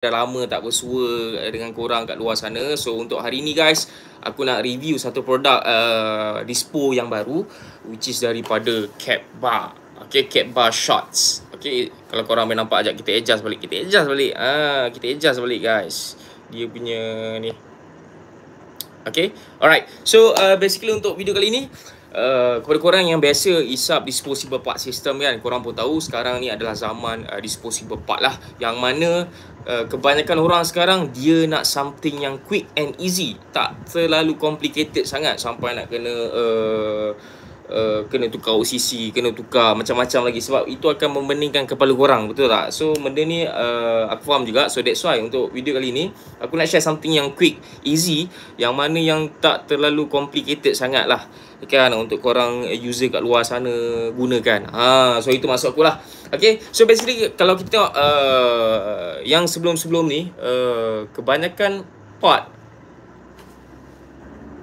dah lama tak bersua eh, dengan korang kat luar sana so untuk hari ni guys aku nak review satu produk uh, dispo yang baru which is daripada cap bar okay cap bar shots okay kalau korang boleh nampak ajak kita adjust balik kita adjust balik ah kita adjust balik guys dia punya ni okay alright so uh, basically untuk video kali ni Eh, kepada korang yang biasa isap disposable part system kan korang pun tahu sekarang ni adalah zaman uh, disposable part lah yang mana uh, kebanyakan orang sekarang dia nak something yang quick and easy tak terlalu complicated sangat sampai nak kena uh, Eh, kena tukar OCC, kena tukar macam-macam lagi sebab itu akan membeningkan kepala korang, betul tak? So, benda ni uh, aku faham juga. So, that's why untuk video kali ni, aku nak share something yang quick, easy, yang mana yang tak terlalu complicated sangat lah. Kan, untuk korang eh, user kat luar sana gunakan. Ha, so, itu maksud aku lah. Okay, so basically kalau kita tengok uh, yang sebelum-sebelum ni, uh, kebanyakan part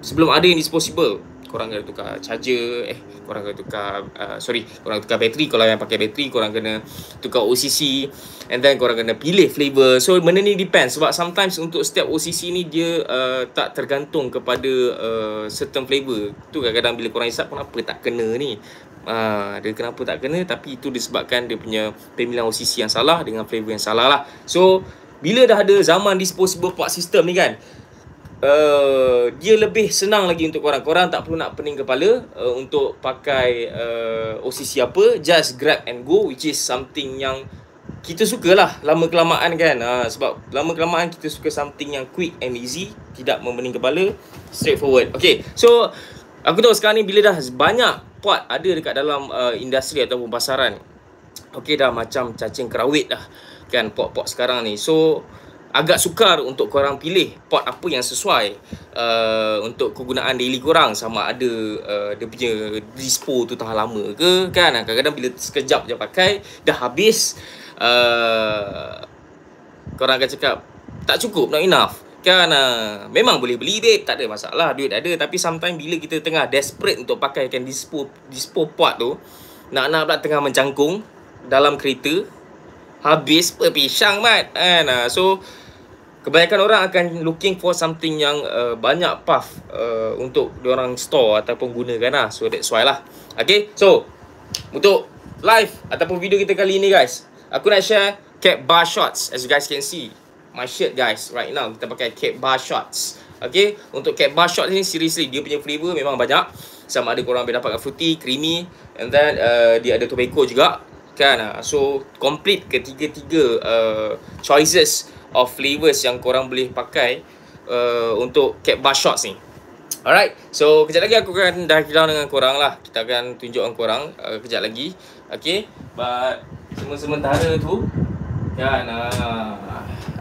sebelum ada yang disposable korang kena tukar charger eh korang kena tukar uh, sorry korang tukar bateri kalau yang pakai bateri korang kena tukar OCC and then korang kena pilih flavor so benda ni depends sebab sometimes untuk setiap OCC ni dia uh, tak tergantung kepada uh, certain flavor tu kadang-kadang bila korang isap kenapa tak kena ni uh, dia kenapa tak kena tapi itu disebabkan dia punya pemilihan OCC yang salah dengan flavor yang salah lah so bila dah ada zaman disposable pot system ni kan Uh, dia lebih senang lagi untuk korang Korang tak perlu nak pening kepala uh, Untuk pakai uh, OCC apa Just grab and go Which is something yang kita sukalah lama kelamaan kan ha, Sebab lama kelamaan kita suka something yang quick and easy Tidak memening kepala Straight forward Okay so Aku tahu sekarang ni bila dah banyak part ada dekat dalam uh, industri ataupun pasaran Okay dah macam cacing kerawit dah Kan pot-pot sekarang ni So agak sukar untuk korang pilih pot apa yang sesuai uh, untuk kegunaan daily korang sama ada uh, dia punya dispo tu tahan lama ke kan kadang-kadang bila sekejap je pakai dah habis uh, korang akan cakap tak cukup not enough kan uh, memang boleh beli duit tak ada masalah duit ada tapi sometimes bila kita tengah desperate untuk pakaikan dispo dispo pot tu nak-nak pula tengah mencangkung dalam kereta habis perpisang mat kan uh, so Kebanyakan orang akan looking for something yang uh, banyak puff uh, untuk diorang store ataupun gunakan lah. So that's why lah. Okay, so untuk live ataupun video kita kali ni guys. Aku nak share cap bar shots as you guys can see. My shirt guys right now kita pakai cap bar shots. Okay, untuk cap bar shots ni seriously dia punya flavor memang banyak. Sama ada korang boleh dapatkan fruity, creamy and then uh, dia ada tobacco juga. Kan, so complete ketiga-tiga uh, choices of flavors yang korang boleh pakai uh, untuk cat bar shots ni Alright, so kejap lagi aku akan dah kira dengan korang lah Kita akan tunjuk dengan korang uh, kejap lagi Okay, but semua sementara tu Kan, uh,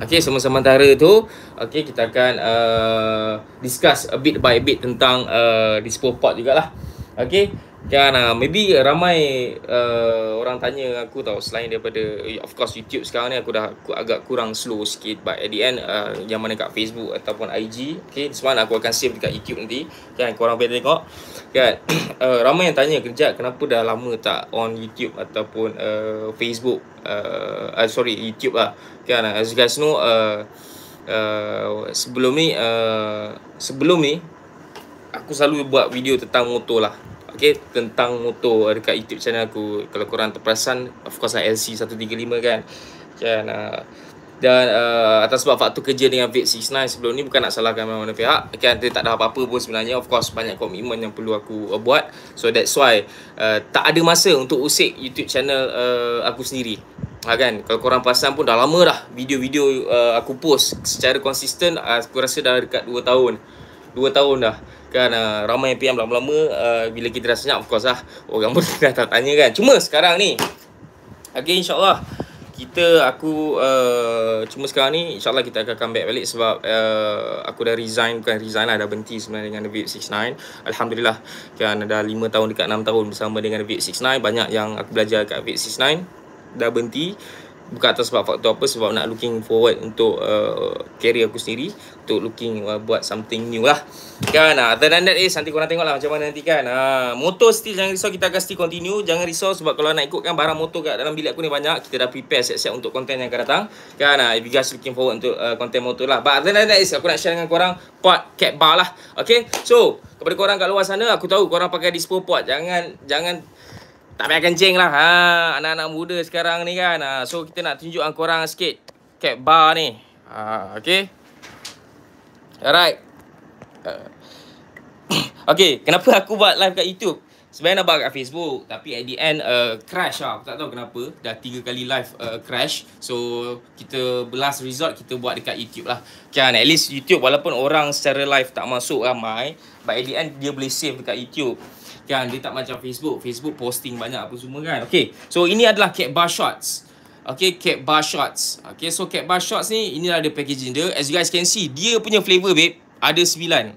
okay, semua sementara tu Okay, kita akan uh, discuss a bit by bit tentang uh, dispo pot jugalah Okay, Kan nah, maybe ramai uh, orang tanya aku tau selain daripada eh, of course YouTube sekarang ni aku dah aku agak kurang slow sikit but at the end uh, yang mana kat Facebook ataupun IG okay, okey semalam aku akan save dekat YouTube nanti kan korang boleh tengok kan uh, ramai yang tanya kerja, kenapa dah lama tak on YouTube ataupun uh, Facebook uh, uh, sorry YouTube lah kan uh, as you guys know uh, uh, sebelum ni uh, sebelum ni aku selalu buat video tentang motor lah sikit tentang motor dekat YouTube channel aku. Kalau korang terperasan, of course LC lah, 135 kan. Kan uh, dan uh, atas sebab faktor kerja dengan Vape 69 sebelum ni bukan nak salahkan mana-mana pihak kan okay, tak ada apa-apa pun sebenarnya of course banyak komitmen yang perlu aku uh, buat so that's why uh, tak ada masa untuk usik YouTube channel uh, aku sendiri ha, kan kalau korang perasan pun dah lama dah video-video uh, aku post secara konsisten uh, aku rasa dah dekat 2 tahun 2 tahun dah kan uh, ramai PM lama-lama uh, bila kita dah senyap of course lah orang pun dah tak tanya kan cuma sekarang ni okay insyaAllah kita aku uh, cuma sekarang ni insyaAllah kita akan comeback balik sebab uh, aku dah resign bukan resign lah dah berhenti sebenarnya dengan The Vape 69 Alhamdulillah kan dah 5 tahun dekat 6 tahun bersama dengan The Vape 69 banyak yang aku belajar kat Vape 69 dah berhenti bukan atas sebab faktor apa sebab nak looking forward untuk uh, career aku sendiri untuk looking uh, buat something new lah kan uh, other than that eh nanti korang tengok lah macam mana nanti kan uh, motor still jangan risau kita akan still continue jangan risau sebab kalau nak ikutkan barang motor kat dalam bilik aku ni banyak kita dah prepare siap-siap untuk konten yang akan datang kan uh, if you guys looking forward untuk uh, konten motor lah but other than that is aku nak share dengan korang pot cat bar lah okay so kepada korang kat luar sana aku tahu korang pakai dispo pot jangan jangan tak payah kencing lah. Ha, anak-anak muda sekarang ni kan. Ha, so, kita nak tunjuk dengan korang sikit. Cap bar ni. Ha, okay. Alright. Uh. okay, kenapa aku buat live kat YouTube? Sebenarnya nak buat kat Facebook. Tapi at the end, uh, crash lah. Aku tak tahu kenapa. Dah tiga kali live uh, crash. So, kita last resort kita buat dekat YouTube lah. Kan, at least YouTube walaupun orang secara live tak masuk ramai. But at the end, dia boleh save dekat YouTube. Kan dia tak macam Facebook Facebook posting banyak apa semua kan Okay So ini adalah cat bar shots Okay cat bar shots Okay so cat bar shots ni Inilah dia packaging dia As you guys can see Dia punya flavor babe Ada sembilan.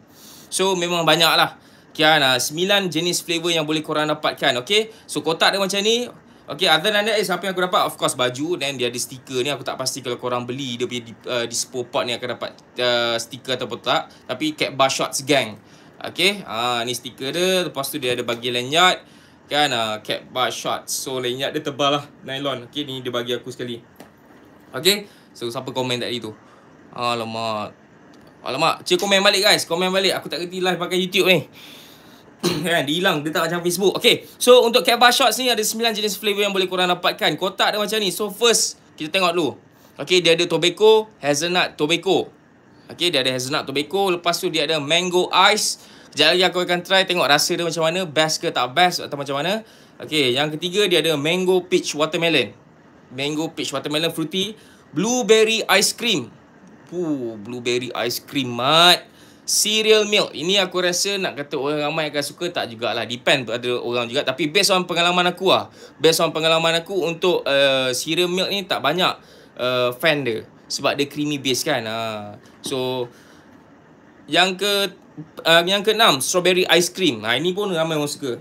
So memang banyak lah Kan ah, sembilan jenis flavor yang boleh korang dapatkan Okay So kotak dia macam ni Okay, other than that is apa yang aku dapat? Of course, baju. Then, dia ada stiker ni. Aku tak pasti kalau korang beli dia punya uh, dispo part ni akan dapat uh, stiker atau tak. Tapi, cat bar shots gang. Okay ha, ah, Ni stiker dia Lepas tu dia ada bagi lanyard Kan uh, Cap bar short So lanyard dia tebal lah Nylon Okay ni dia bagi aku sekali Okay So siapa komen tadi tu Alamak Alamak Cik komen balik guys Komen balik Aku tak kerti live pakai YouTube ni kan dia hilang dia tak macam Facebook Okay so untuk cap bar Shots ni ada 9 jenis flavor yang boleh korang dapatkan kotak dia macam ni so first kita tengok dulu Okay dia ada tobacco hazelnut tobacco Okay, dia ada hazelnut tobacco, lepas tu dia ada mango ice. Kejap lagi aku akan try tengok rasa dia macam mana, best ke tak best atau macam mana. Okay, yang ketiga dia ada mango peach watermelon. Mango peach watermelon fruity, blueberry ice cream. Puh, blueberry ice cream mat. Cereal milk. Ini aku rasa nak kata orang ramai akan suka tak jugalah. Depend ada orang juga. Tapi based on pengalaman aku lah. Based on pengalaman aku untuk uh, cereal milk ni tak banyak uh, fan dia sebab dia creamy base kan. Ha. So yang ke uh, yang keenam strawberry ice cream. Ha ini pun ramai orang suka.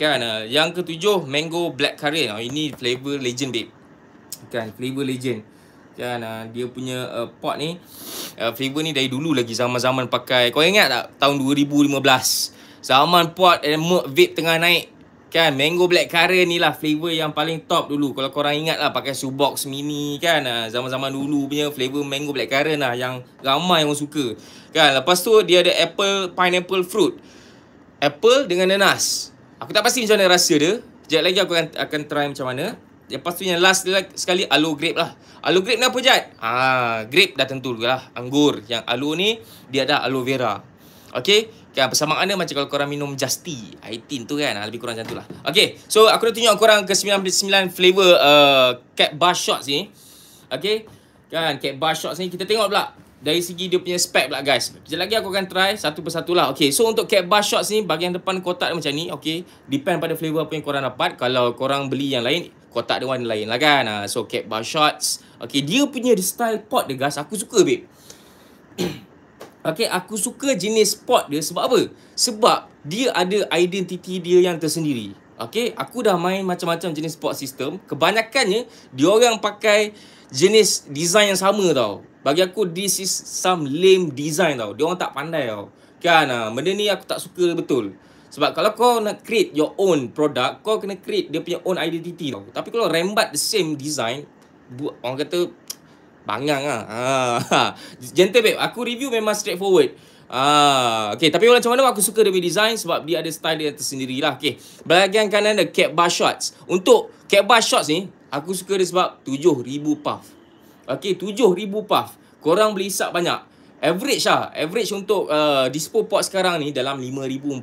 Kan uh, yang ketujuh mango black currant. Ha, ini flavor legend babe. Kan flavor legend. Kan uh, dia punya uh, pot ni uh, flavor ni dari dulu lagi zaman-zaman pakai. Kau ingat tak tahun 2015 zaman pot and vape tengah naik Kan, mango black currant ni lah flavor yang paling top dulu. Kalau korang ingat lah pakai subox mini kan. Ah, zaman-zaman dulu punya flavor mango black currant lah yang ramai orang suka. Kan, lepas tu dia ada apple pineapple fruit. Apple dengan nanas. Aku tak pasti macam mana rasa dia. Sekejap lagi aku akan, akan try macam mana. Lepas tu yang last dia lah, sekali aloe grape lah. Aloe grape ni apa Jad? Ah, grape dah tentu lah. Anggur. Yang aloe ni dia ada aloe vera. Okay. Okay, bersama anda macam kalau korang minum just Aitin tu kan. Lebih kurang macam tu lah. Okay. So, aku dah tunjuk korang ke 99 flavor uh, cap bar shots ni. Okay. Kan, cap bar shots ni. Kita tengok pula. Dari segi dia punya spek pula guys. Sekejap lagi aku akan try satu persatu lah. Okay. So, untuk cap bar shots ni. Bahagian depan kotak dia macam ni. Okay. Depend pada flavor apa yang korang dapat. Kalau korang beli yang lain. Kotak dia warna lain lah kan. Ah, so, cap bar shots. Okay. Dia punya style pot dia guys. Aku suka babe. Okay, aku suka jenis sport dia sebab apa? Sebab dia ada identiti dia yang tersendiri. Okay, aku dah main macam-macam jenis sport system. Kebanyakannya, dia orang pakai jenis design yang sama tau. Bagi aku, this is some lame design tau. Dia orang tak pandai tau. Kan, ah, benda ni aku tak suka betul. Sebab kalau kau nak create your own product, kau kena create dia punya own identity tau. Tapi kalau rembat the same design, orang kata Bangang lah. Ha. Gentle babe. Aku review memang straightforward. Ah, okay. Tapi macam mana aku suka dia design sebab dia ada style dia tersendiri lah. Okay. Bahagian kanan ada cap bar shots. Untuk cap bar shots ni, aku suka dia sebab 7,000 puff. Okay, 7,000 puff. Korang beli isap banyak. Average lah. Average untuk uh, dispo pot sekarang ni dalam 5,000, 4,000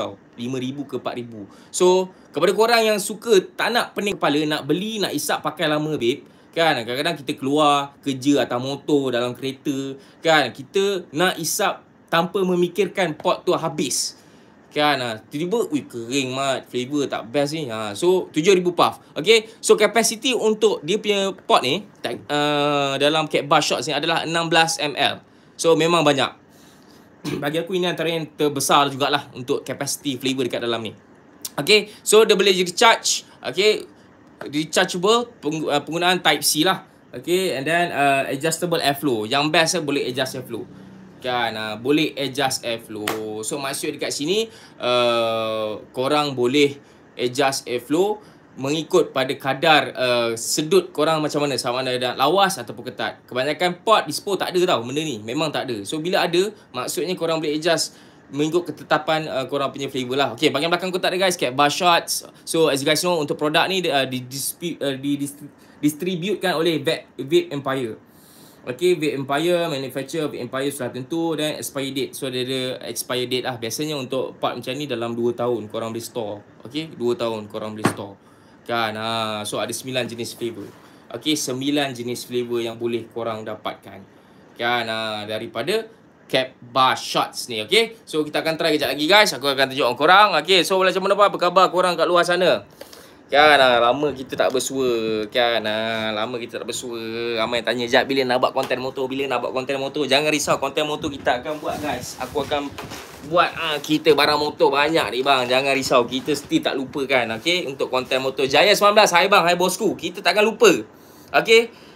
tau. 5,000 ke 4,000. So, kepada korang yang suka tak nak pening kepala, nak beli, nak isap pakai lama babe, kan kadang-kadang kita keluar kerja atau motor dalam kereta kan kita nak isap tanpa memikirkan pot tu habis kan ah, tiba-tiba ui kering mat flavor tak best ni ha so 7000 puff okay so capacity untuk dia punya pot ni tak, uh, dalam cat bar shots ni adalah 16 ml so memang banyak bagi aku ini antara yang terbesar jugalah untuk capacity flavor dekat dalam ni okay so dia boleh jadi charge okay rechargeable uh, penggunaan type C lah okay and then uh, adjustable airflow yang best eh, boleh adjust airflow kan uh, boleh adjust airflow so maksud dekat sini uh, korang boleh adjust airflow mengikut pada kadar uh, sedut korang macam mana sama ada dah lawas ataupun ketat kebanyakan port dispo tak ada tau benda ni memang tak ada so bila ada maksudnya korang boleh adjust mengikut ketetapan uh, korang punya flavor lah. Okay, bahagian belakang kotak tak guys. Kayak bar shots. So, as you guys know, untuk produk ni uh, didistributkan uh, oleh Vape Empire. Okay, Vape Empire, manufacturer Vape Empire sudah tentu then expire date. So, dia ada expire date lah. Biasanya untuk part macam ni dalam 2 tahun korang boleh store. Okay, 2 tahun korang boleh store. Kan, ha. so ada 9 jenis flavor. Okay, 9 jenis flavor yang boleh korang dapatkan. Kan, ha. daripada cap bar shots ni okey so kita akan try kejap lagi guys aku akan tunjuk korang okey so macam mana apa, apa khabar korang kat luar sana kan ah, lama kita tak bersua kan ah, lama kita tak bersua ramai tanya jap bila nak buat konten motor bila nak buat konten motor jangan risau konten motor kita akan buat guys aku akan buat ah, kita barang motor banyak ni bang jangan risau kita mesti tak lupakan okey untuk konten motor Jaya 19 hai bang hai bosku kita takkan lupa okey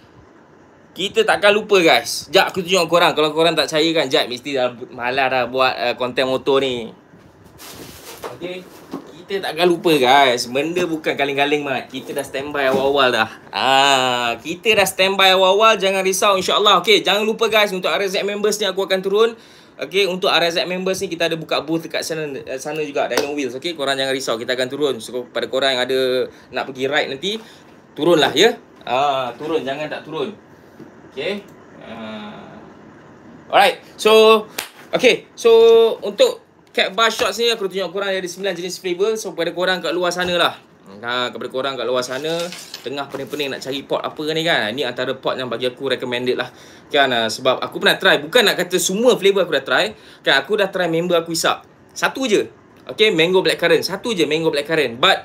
kita takkan lupa guys. Sekejap aku tunjuk korang. Kalau korang tak percaya kan. Sekejap mesti dah malas dah buat konten eh, motor ni. Okay. Kita takkan lupa guys. Benda bukan kaleng-kaleng mat. Kita dah standby awal-awal dah. Ah, Kita dah standby awal-awal. Jangan risau insyaAllah. Okay. Jangan lupa guys. Untuk RZ members ni aku akan turun. Okay. Untuk RZ members ni kita ada buka booth dekat sana eh, sana juga. Dino Wheels. Okay. Korang jangan risau. Kita akan turun. So, pada korang yang ada nak pergi ride nanti. Turunlah ya. Ah, Turun. Jangan tak turun. Okay. Uh, alright. So, okay. So, untuk cat bar shots ni aku tunjuk korang ada sembilan jenis flavor. So, kepada korang kat luar sana lah. Ha, kepada korang kat luar sana Tengah pening-pening nak cari pot apa ni kan Ni antara pot yang bagi aku recommended lah Kan uh, sebab aku pernah try Bukan nak kata semua flavor aku dah try Kan aku dah try member aku isap Satu je Okay mango blackcurrant Satu je mango blackcurrant But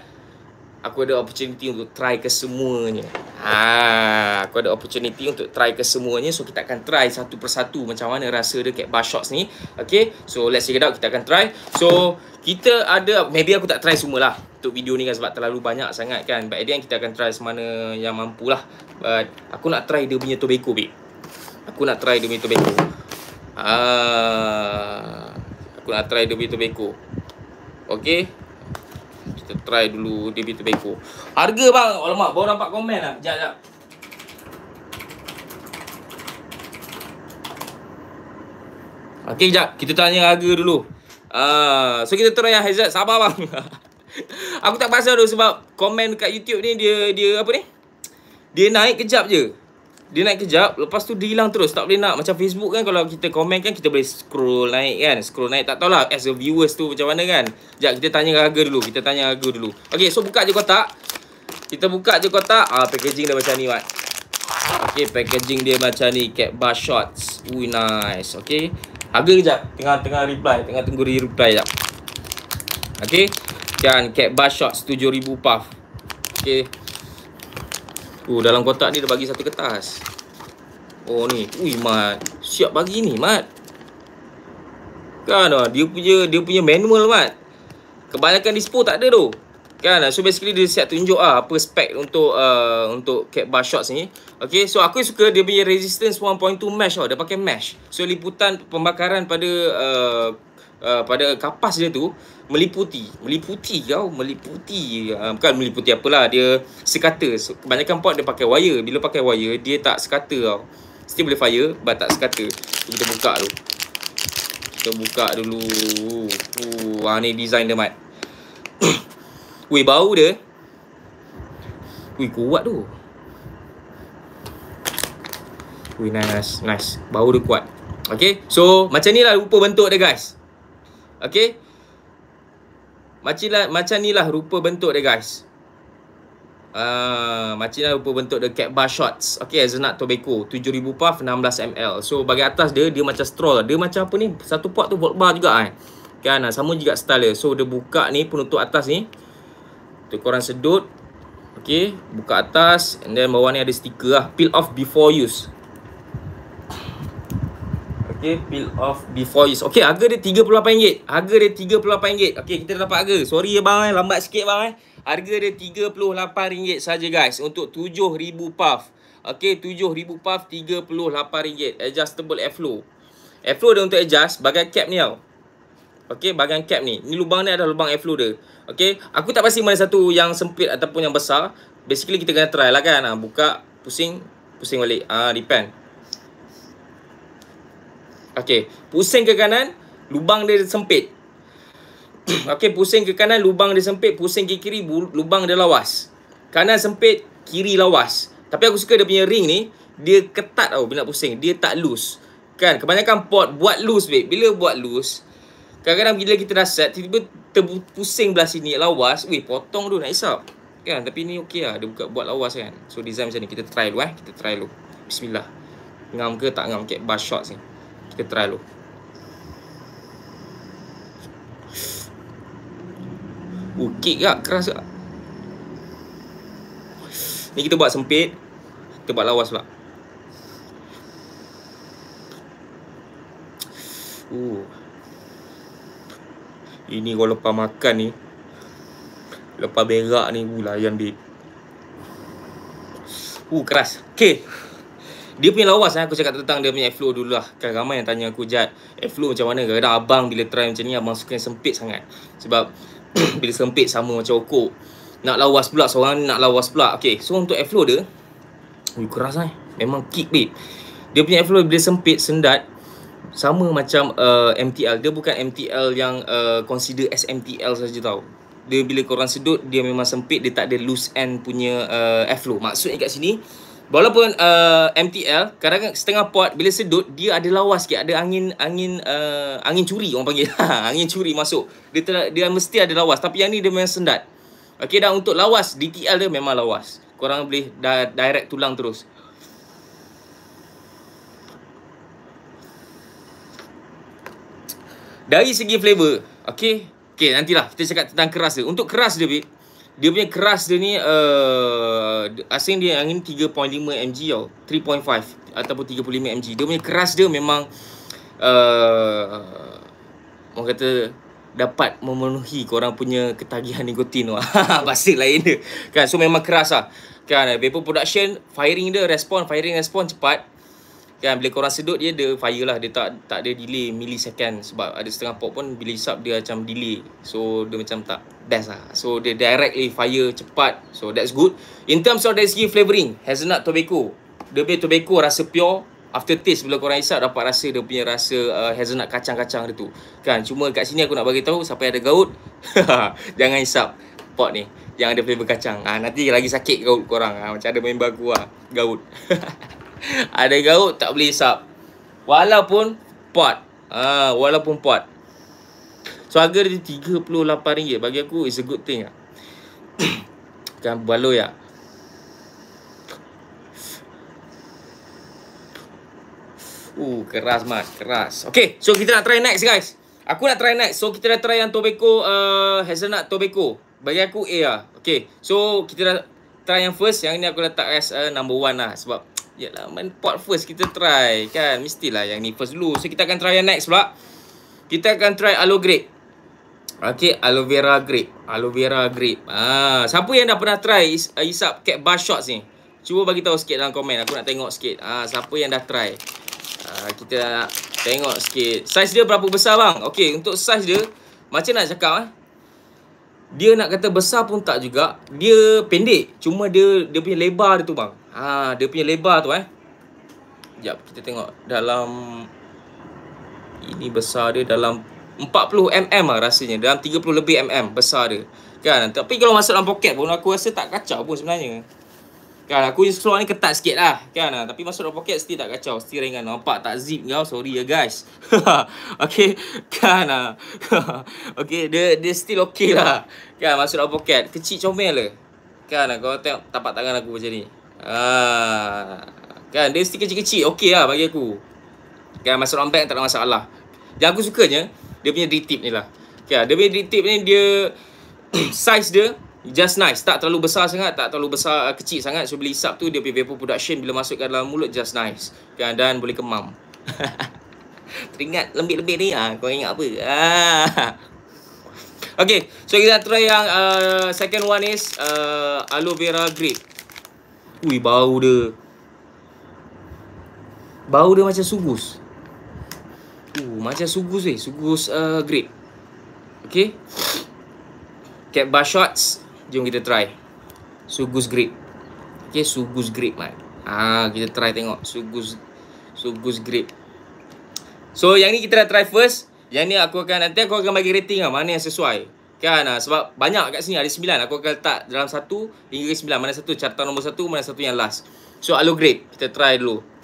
aku ada opportunity untuk try ke semuanya. Ha, aku ada opportunity untuk try ke semuanya. So kita akan try satu persatu macam mana rasa dia kat bar shots ni. Okay, so let's check it out. Kita akan try. So kita ada, maybe aku tak try semualah untuk video ni kan sebab terlalu banyak sangat kan. But then kita akan try semana yang mampulah. lah. But aku nak try dia punya tobacco, babe. Aku nak try dia punya tobacco. Ah, aku nak try dia punya tobacco. Okay. Kita try dulu Debit tobacco Harga bang Alamak Baru nampak komen lah Sekejap sekejap Okay, sekejap. Kita tanya harga dulu. Uh, so, kita try yang lah, Hazard. Sabar, bang. aku tak pasal tu sebab komen kat YouTube ni dia, dia apa ni? Dia naik kejap je dia naik kejap lepas tu dia hilang terus tak boleh nak macam Facebook kan kalau kita komen kan kita boleh scroll naik kan scroll naik tak tahulah as a viewers tu macam mana kan jap kita tanya harga dulu kita tanya harga dulu okey so buka je kotak kita buka je kotak ah packaging dia macam ni wat okey packaging dia macam ni cap bar shots ui nice okay. harga kejap tengah-tengah reply tengah tunggu reply jap Okay, kan cap bar shots 7000 puff okay. Tu oh, dalam kotak ni dia bagi satu kertas. Oh ni. Ui mat. Siap bagi ni mat. Kan dia punya dia punya manual mat. Kebanyakan dispo tak ada tu. Kan so basically dia siap tunjuk ah apa spek untuk uh, untuk cat bar shots ni. Okay so aku suka dia punya resistance 1.2 mesh tau. Dia pakai mesh. So liputan pembakaran pada uh, uh, pada kapas dia tu meliputi meliputi kau meliputi uh, bukan meliputi apalah dia sekata so, kebanyakan pot dia pakai wire bila pakai wire dia tak sekata kau still boleh fire but tak sekata so, kita buka tu kita buka dulu uh, uh ni design dia mat Wih bau dia Wih kuat tu Wih nice, nice Bau dia kuat Okay So macam ni lah rupa bentuk dia guys Okay. Macam, macam ni lah rupa bentuk dia guys. Uh, macam ni lah rupa bentuk dia cat bar shots. Okay, Azenat Tobacco. 7000 puff, 16ml. So, bagi atas dia, dia macam straw lah. Dia macam apa ni? Satu pot tu volt bar juga eh. kan. Kan, sama juga style dia. So, dia buka ni penutup atas ni. Tu korang sedut. Okay, buka atas. And then bawah ni ada stiker lah. Peel off before use. Okay, peel off before use. Okay, harga dia RM38. Harga dia RM38. Okay, kita dah dapat harga. Sorry ya bang, eh. lambat sikit bang. Eh. Harga dia RM38 saja guys. Untuk 7,000 puff. Okay, 7,000 puff RM38. Adjustable airflow. Airflow dia untuk adjust bagai cap ni tau. Okay, bagian cap ni. Ni lubang ni adalah lubang airflow dia. Okay, aku tak pasti mana satu yang sempit ataupun yang besar. Basically, kita kena try lah kan. Ah, buka, pusing, pusing balik. Ah, uh, depend. Okey, pusing ke kanan, lubang dia sempit. Okey, pusing ke kanan, lubang dia sempit, pusing ke kiri, lubang dia lawas. Kanan sempit, kiri lawas. Tapi aku suka dia punya ring ni, dia ketat tau bila pusing, dia tak loose. Kan, kebanyakan pot buat loose babe. Bila buat loose, kadang-kadang bila kita dah set, tiba-tiba terpusing belah sini lawas, weh potong tu nak isap. Kan, tapi ni okey lah, dia buka buat lawas kan. So design macam ni, kita try dulu eh, kita try dulu. Bismillah. Ngam ke tak ngam, kek bar shots ni que trae lo. Uh, kick gak lah, keras gak. Lah. Ni kita buat sempit. Kita buat lawas pula. Uh. Ini kalau lepas makan ni Lepas berak ni Uh layan babe Uh keras Okay dia punya lawas eh. Aku cakap tentang dia punya airflow dulu lah Kan ramai yang tanya aku Jad airflow flow macam mana Kadang-kadang abang bila try macam ni Abang suka yang sempit sangat Sebab Bila sempit sama macam okok Nak lawas pula Seorang nak lawas pula Okay So untuk airflow flow dia Ui keras eh Memang kick babe Dia punya airflow bila sempit Sendat Sama macam uh, MTL Dia bukan MTL yang uh, Consider as MTL sahaja tau dia bila korang sedut dia memang sempit dia tak ada loose end punya uh, airflow maksudnya kat sini Walaupun uh, MTL kadang-kadang setengah port bila sedut dia ada lawas, sikit ada angin angin uh, angin curi orang panggil ha, angin curi masuk dia ter- dia mesti ada lawas tapi yang ni dia memang sendat. Okay, dah untuk lawas DTL dia memang lawas. Korang boleh direct tulang terus. Dari segi flavor, okay Okey nantilah kita cakap tentang keras dia. Untuk keras dia, babe, dia punya keras dia ni uh, asing dia angin 3.5 mg tau 3.5 ataupun 35 mg dia punya keras dia memang uh, orang kata dapat memenuhi korang punya ketagihan nikotin tu basik lain dia kan so memang keras lah kan vapor production firing dia respon firing respon cepat kan bila korang sedut dia dia fire lah dia tak tak ada delay millisecond sebab ada setengah pot pun bila hisap dia macam delay so dia macam tak best lah so dia directly fire cepat so that's good in terms of dari segi flavouring hazelnut tobacco dia punya tobacco rasa pure after taste bila korang hisap dapat rasa dia punya rasa uh, hazelnut kacang-kacang dia tu kan cuma kat sini aku nak bagi tahu siapa yang ada gaut jangan isap pot ni yang ada flavour kacang ha, nanti lagi sakit gaut korang ha, macam ada member aku lah gaut ada garuk tak boleh hisap walaupun pot ha, walaupun pot so harga dia RM38 bagi aku is a good thing lah. kan balu ya ah. Uh, keras mas, keras. Okay, so kita nak try next guys. Aku nak try next. So kita dah try yang Tobacco, uh, hazelnut Tobacco. Bagi aku A lah. Okay, so kita dah try yang first. Yang ni aku letak as uh, number one lah. Sebab Yalah, main port first kita try kan. Mestilah yang ni first dulu. So, kita akan try yang next pula. Kita akan try aloe grape. Okay, aloe vera grape. Aloe vera grape. Ah, siapa yang dah pernah try is, uh, isap cat bar shots ni? Cuba bagi tahu sikit dalam komen. Aku nak tengok sikit. Ah, siapa yang dah try? Ah, kita nak tengok sikit. Size dia berapa besar bang? Okay, untuk size dia. Macam nak cakap ah. Eh? dia nak kata besar pun tak juga dia pendek cuma dia dia punya lebar dia tu bang ha dia punya lebar tu eh jap kita tengok dalam ini besar dia dalam 40 mm lah rasanya dalam 30 lebih mm besar dia kan tapi kalau masuk dalam poket pun aku rasa tak kacau pun sebenarnya Kan aku install ni ketat sikit lah kan? Tapi masuk dalam poket still tak kacau Still ringan Nampak tak zip kau Sorry ya guys Okay Kan Okay dia, dia still okay lah Kan masuk dalam poket Kecil comel lah, Kan kau tengok tapak tangan aku macam ni ah, Kan dia still kecil-kecil Okay lah bagi aku Kan masuk dalam bag tak ada masalah Yang aku sukanya Dia punya retip ni lah Kan dia punya retip ni dia Size dia just nice tak terlalu besar sangat tak terlalu besar uh, kecil sangat so bila hisap tu dia punya vapor production bila masuk ke dalam mulut just nice kan dan boleh kemam teringat lebih-lebih ni ah kau ingat apa ah Okay, so kita try yang uh, second one is uh, aloe vera grape. Ui, bau dia. Bau dia macam sugus. Uh, macam sugus eh, sugus uh, grape. Okay. Get bar shots. Jom kita try Sugus grape Okay, sugus grape mat Ah, ha, kita try tengok Sugus Sugus grape So, yang ni kita dah try first Yang ni aku akan Nanti aku akan bagi rating lah Mana yang sesuai Kan, ha, sebab banyak kat sini Ada sembilan Aku akan letak dalam satu Hingga sembilan Mana satu carta nombor satu Mana satu yang last So, aloe grape Kita try dulu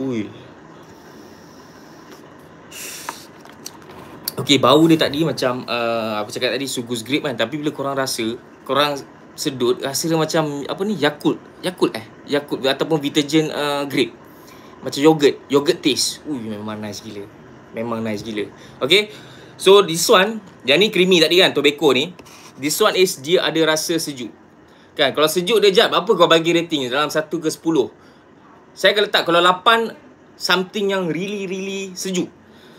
Ui. Okay, bau dia tadi macam uh, aku cakap tadi sugus grape kan. Tapi bila korang rasa, korang sedut, rasa dia macam apa ni, yakult. Yakult eh? Yakult ataupun vitagen uh, grape. Macam yogurt. Yogurt taste. Ui, memang nice gila. Memang nice gila. Okay. So, this one. Yang ni creamy tadi kan, tobacco ni. This one is dia ada rasa sejuk. Kan, kalau sejuk dia jap, apa kau bagi rating dalam 1 ke 10? Saya akan letak kalau 8 something yang really really sejuk.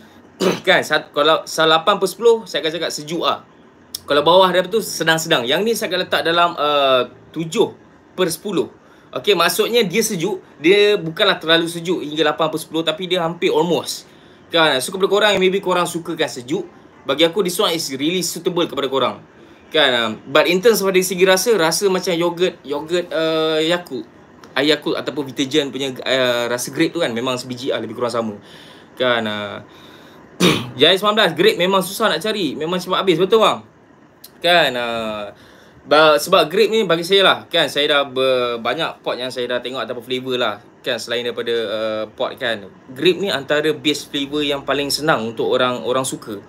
kan? kalau 8 per 10 saya akan cakap sejuk ah. Kalau bawah daripada tu sedang-sedang. Yang ni saya akan letak dalam eh, uh, 7 per 10. Okay, maksudnya dia sejuk, dia bukanlah terlalu sejuk hingga 8 per 10 tapi dia hampir almost. Kan? Suka kepada korang yang maybe korang sukakan sejuk, bagi aku this one is really suitable kepada korang. Kan? But in terms of dari segi rasa, rasa macam yogurt, yogurt uh, Yakult air aku ataupun vitagen punya uh, rasa grape tu kan memang sebiji ah lebih kurang sama kan uh, jaya 19 grape memang susah nak cari memang cepat habis betul bang kan uh, sebab grape ni bagi saya lah kan saya dah banyak pot yang saya dah tengok ataupun flavor lah kan selain daripada uh, pot kan grape ni antara base flavor yang paling senang untuk orang orang suka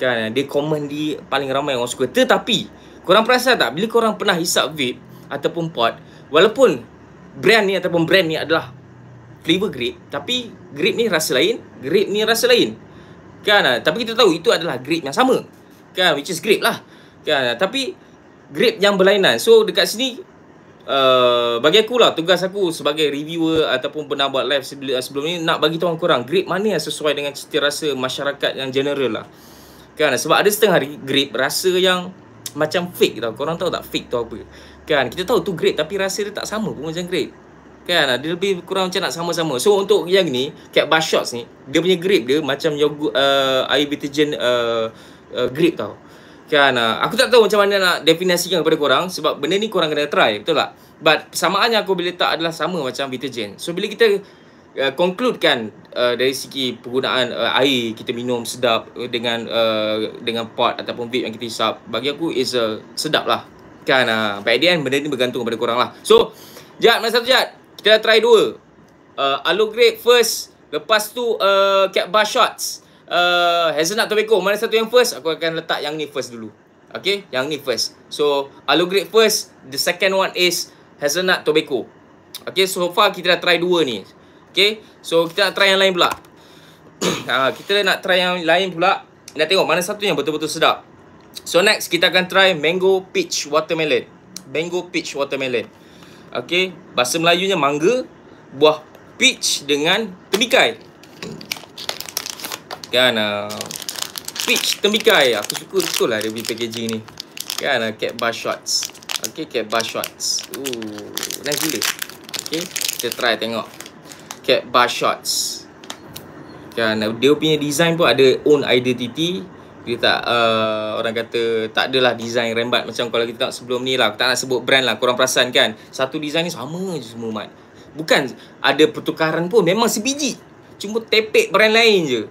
kan ah, dia common di paling ramai orang suka tetapi korang perasan tak bila korang pernah hisap vape ataupun pot walaupun brand ni ataupun brand ni adalah flavor grape tapi grape ni rasa lain grape ni rasa lain kan tapi kita tahu itu adalah grape yang sama kan which is grape lah kan tapi grape yang berlainan so dekat sini Uh, bagi aku lah tugas aku sebagai reviewer ataupun pernah buat live sebelum, eh, sebelum ni nak bagi tahu korang grape mana yang sesuai dengan cita rasa masyarakat yang general lah kan sebab ada setengah hari grape rasa yang macam fake tau korang tahu tak fake tu apa Kan kita tahu tu grade tapi rasa dia tak sama pun macam grade Kan dia lebih kurang macam nak sama-sama So untuk yang ni Cat Bar Shots ni Dia punya grip dia macam yogurt uh, Air detergen uh, uh, grip tau Kan uh, aku tak tahu macam mana nak definasikan kepada korang Sebab benda ni korang kena try betul tak But persamaannya aku boleh letak adalah sama macam detergen So bila kita uh, conclude kan uh, Dari segi penggunaan uh, air kita minum sedap uh, Dengan uh, dengan pot ataupun vape yang kita hisap Bagi aku is a sedap lah kan uh, ah, but at the benda ni bergantung kepada korang lah so jat mana satu jat kita dah try dua uh, alu grape first lepas tu uh, ah, cat bar shots uh, hazelnut tobacco mana satu yang first aku akan letak yang ni first dulu Okay, yang ni first. So, alu grape first. The second one is hazelnut tobacco. Okay, so far kita dah try dua ni. Okay, so kita nak try yang lain pula. uh, kita nak try yang lain pula. Nak tengok mana satu yang betul-betul sedap. So next kita akan try mango peach watermelon. Mango peach watermelon. Okey, bahasa Melayunya mangga, buah peach dengan tembikai. Kan uh, peach tembikai. Aku suka betul lah dia punya packaging ni. Kan uh, cat bar shots. Okey, cat bar shots. Ooh, nice gila. Okey, kita try tengok. Cat bar shots. Kan uh, dia punya design pun ada own identity dia tak uh, orang kata tak adalah design rembat macam kalau kita tengok sebelum ni lah aku tak nak sebut brand lah korang perasan kan satu design ni sama je semua mat bukan ada pertukaran pun memang sebiji cuma tepek brand lain je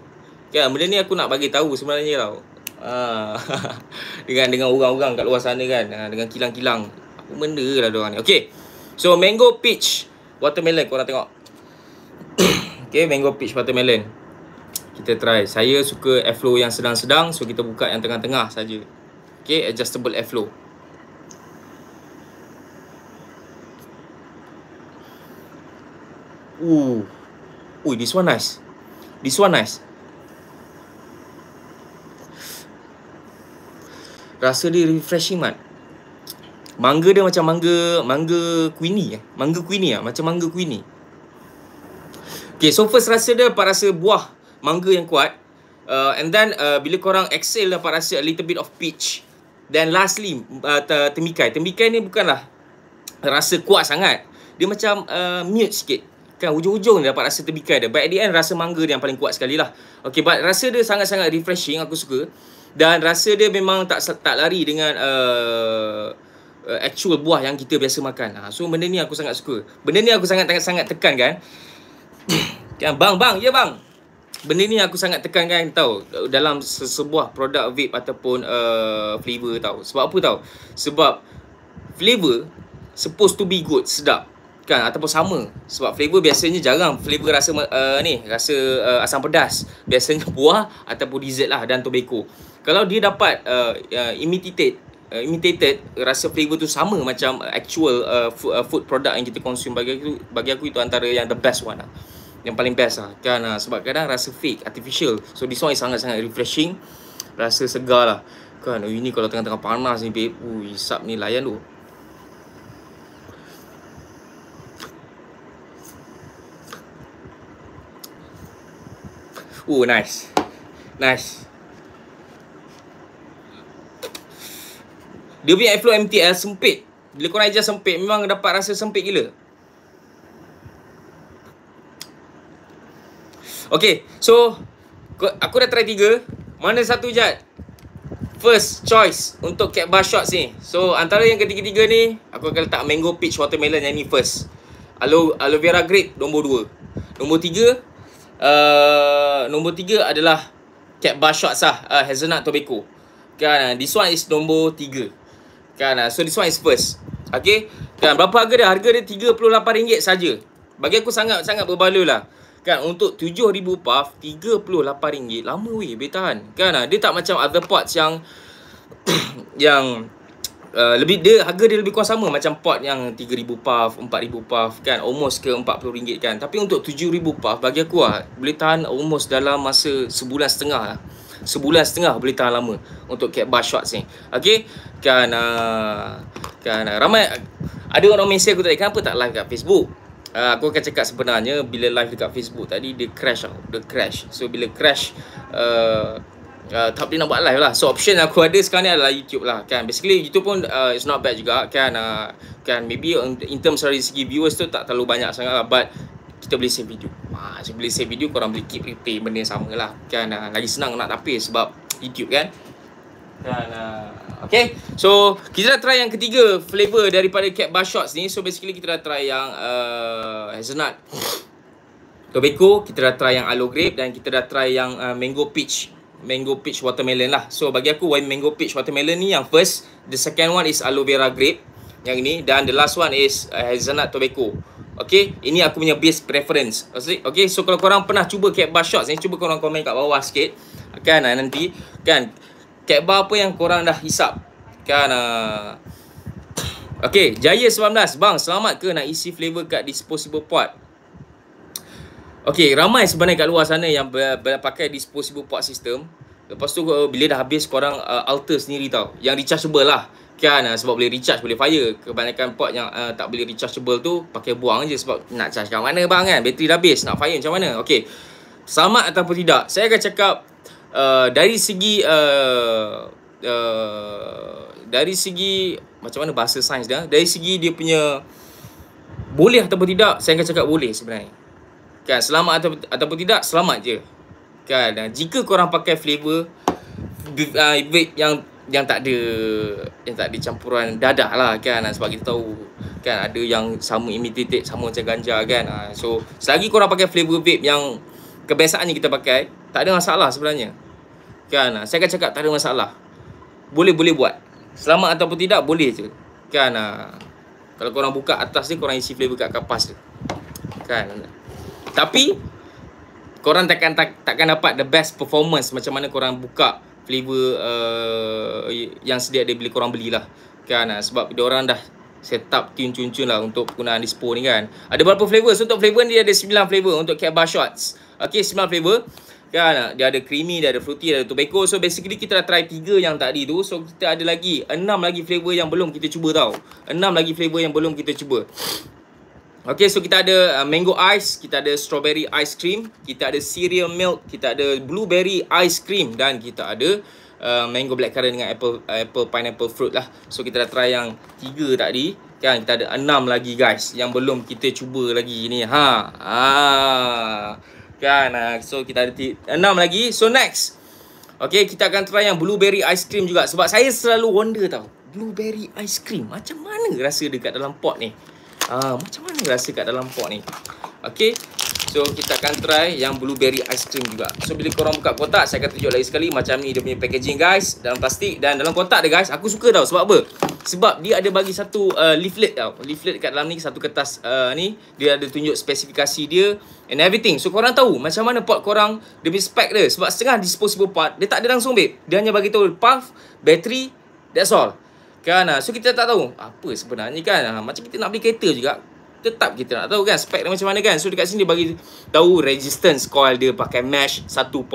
kan benda ni aku nak bagi tahu sebenarnya tau ah, dengan dengan orang-orang kat luar sana kan ah, dengan kilang-kilang aku benda lah diorang ni okay so mango peach watermelon korang tengok okay mango peach watermelon kita try. Saya suka airflow yang sedang-sedang, so kita buka yang tengah-tengah saja. Okay, adjustable airflow. Ooh. Ooh, this one nice. This one nice. Rasa dia refreshing, Mat. Mangga dia macam mangga mangga queenie. Eh. Mangga queenie ya, Macam mangga queenie. Okay, so first rasa dia dapat rasa buah mangga yang kuat uh, and then uh, bila korang exhale dapat rasa a little bit of peach then lastly uh, temikai temikai ni bukanlah rasa kuat sangat dia macam uh, mute sikit kan hujung-hujung ni dapat rasa temikai dia By the end rasa mangga dia yang paling kuat sekali lah okay but rasa dia sangat-sangat refreshing aku suka dan rasa dia memang tak tak lari dengan uh, uh actual buah yang kita biasa makan. Ha, so benda ni aku sangat suka. Benda ni aku sangat sangat, tekan kan. kan bang bang, ya bang benda ni aku sangat tekankan tau dalam sebuah produk vape ataupun uh, flavor tau. Sebab apa tau? Sebab flavor supposed to be good, sedap kan ataupun sama sebab flavor biasanya jarang flavor rasa uh, ni rasa uh, asam pedas biasanya buah ataupun dessert lah dan tobacco kalau dia dapat uh, uh, imitated uh, imitated rasa flavor tu sama macam actual uh, food, uh, food product yang kita consume bagi aku bagi aku itu antara yang the best one lah yang paling best lah kan uh, sebab kadang rasa fake artificial so this one is sangat-sangat refreshing rasa segar lah kan oh, ini kalau tengah-tengah panas ni babe ui sub ni layan tu Oh nice Nice Dia punya airflow MTL sempit Bila korang ajar sempit Memang dapat rasa sempit gila Okay, so aku dah try tiga. Mana satu jad? First choice untuk cat bar shots ni. So, antara yang ketiga-tiga ni, aku akan letak mango peach watermelon yang ni first. Aloe, aloe vera grape, nombor dua. Nombor tiga, uh, nombor tiga adalah cat bar shots lah. Uh, hazelnut tobacco. Kan, ah, this one is nombor tiga. Kan, ah, so this one is first. Okay, kan, berapa harga dia? Harga dia RM38 saja. Bagi aku sangat-sangat berbaloi lah. Kan untuk 7000 puff rm ringgit lama weh boleh tahan. Kan ha, dia tak macam other parts yang yang uh, lebih dia harga dia lebih kurang sama macam pot yang 3000 puff, 4000 puff kan almost ke rm ringgit kan. Tapi untuk 7000 puff bagi aku lah, boleh tahan almost dalam masa sebulan setengah lah. Sebulan setengah boleh tahan lama untuk cat bar shots ni. Okey. Kan uh, kan uh, ramai ada orang mesej aku tadi kenapa tak live kat Facebook? uh, aku akan cakap sebenarnya bila live dekat Facebook tadi dia crash tau dia crash so bila crash uh, uh, tak boleh nak buat live lah so option yang aku ada sekarang ni adalah YouTube lah kan basically YouTube pun uh, it's not bad juga kan uh, kan maybe in terms dari segi viewers tu tak terlalu banyak sangat lah but kita boleh save video Wah, so, boleh save video korang boleh keep replay benda yang sama lah kan uh, lagi senang nak tapis sebab YouTube kan dan, uh, okay. So, kita dah try yang ketiga flavor daripada Cap Bar Shots ni. So, basically kita dah try yang uh, hazelnut. Tobacco, kita dah try yang aloe grape dan kita dah try yang uh, mango peach. Mango peach watermelon lah. So, bagi aku, wine mango peach watermelon ni yang first. The second one is aloe vera grape. Yang ni Dan the last one is uh, hazelnut tobacco. Okay, ini aku punya base preference. Okay, so kalau korang pernah cuba Cap Bar Shots ni, cuba korang komen kat bawah sikit. Kan, nanti. Kan, Kekbar apa yang korang dah hisap Kan uh... Ah. Okay Jaya 19 Bang selamat ke nak isi flavor kat disposable pot Okay ramai sebenarnya kat luar sana yang pakai disposable pot system Lepas tu eh, bila dah habis korang uh, alter sendiri tau Yang rechargeable lah Kan uh, sebab boleh recharge boleh fire Kebanyakan pot yang uh, tak boleh rechargeable tu Pakai buang je sebab nak charge kat mana bang kan Bateri dah habis nak fire macam mana Okay Selamat atau tidak Saya akan cakap uh, dari segi uh, uh, dari segi macam mana bahasa sains dah dari segi dia punya boleh atau tidak saya akan cakap boleh sebenarnya kan selamat atau ataupun tidak selamat je kan dan jika korang pakai flavor uh, vape uh, yang yang tak ada yang tak ada campuran dadah lah kan sebab kita tahu kan ada yang sama imitated sama macam ganja kan uh, so selagi korang pakai flavor vape yang kebiasaannya kita pakai tak ada masalah sebenarnya kan saya akan cakap tak ada masalah boleh boleh buat selamat ataupun tidak boleh je kan ah, kalau korang buka atas ni korang isi flavor kat kapas je kan tapi korang takkan tak, takkan dapat the best performance macam mana korang buka flavor uh, yang sedia dia beli korang belilah kan ah, sebab dia orang dah set up cun cun lah untuk penggunaan dispo ni kan ada berapa flavor so untuk flavor ni ada 9 flavor untuk Kebab Shots Okay, smell flavor. Kan, dia ada creamy, dia ada fruity, dia ada tobacco. So, basically kita dah try tiga yang tadi tu. So, kita ada lagi enam lagi flavor yang belum kita cuba tau. Enam lagi flavor yang belum kita cuba. Okay, so kita ada uh, mango ice, kita ada strawberry ice cream, kita ada cereal milk, kita ada blueberry ice cream dan kita ada uh, mango blackcurrant dengan apple uh, apple pineapple fruit lah. So, kita dah try yang tiga tadi. Kan, kita ada enam lagi guys yang belum kita cuba lagi ni. Ha, ha. Kan ah, So kita ada Enam lagi So next Okay kita akan try yang Blueberry ice cream juga Sebab saya selalu wonder tau Blueberry ice cream Macam mana rasa dekat dalam pot ni uh, Macam mana rasa kat dalam pot ni Okay So kita akan try yang blueberry ice cream juga So bila korang buka kotak Saya akan tunjuk lagi sekali Macam ni dia punya packaging guys Dalam plastik dan dalam kotak dia guys Aku suka tau sebab apa? Sebab dia ada bagi satu uh, leaflet tau Leaflet kat dalam ni Satu kertas uh, ni Dia ada tunjuk spesifikasi dia And everything So korang tahu Macam mana pot korang Demi spek dia Sebab setengah disposable part Dia tak ada langsung babe Dia hanya bagi tahu Puff Battery That's all Kan ah, So kita tak tahu Apa sebenarnya kan ah, Macam kita nak beli kereta juga tetap kita nak tahu kan spek dia macam mana kan. So dekat sini dia bagi tahu resistance coil dia pakai mesh 1.2,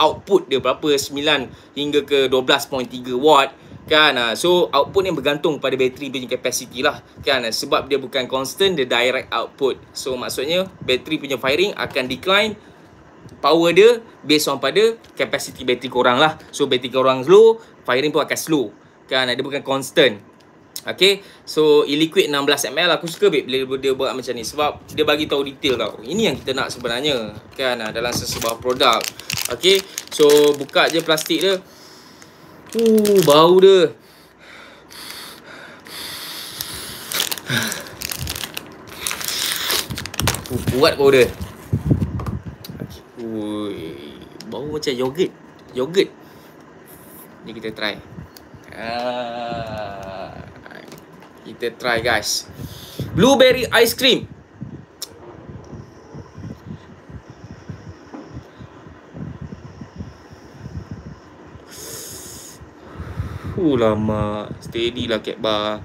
output dia berapa 9 hingga ke 12.3 watt kan. Ah, so output ni bergantung pada bateri punya capacity lah kan. Ah, sebab dia bukan constant, dia direct output. So maksudnya bateri punya firing akan decline power dia based on pada capacity bateri korang lah. So bateri korang slow, firing pun akan slow kan. Ah, dia bukan constant Okay So illiquid 16ml Aku suka babe Bila dia buat macam ni Sebab dia bagi tahu detail tau Ini yang kita nak sebenarnya Kan ah, Dalam sesebuah produk Okay So buka je plastik dia Uh, bau dia uh, Kuat bau dia Ui, Bau macam yogurt Yogurt Ni kita try Ah. Kita try guys Blueberry ice cream Fuh lama Steady lah cat bar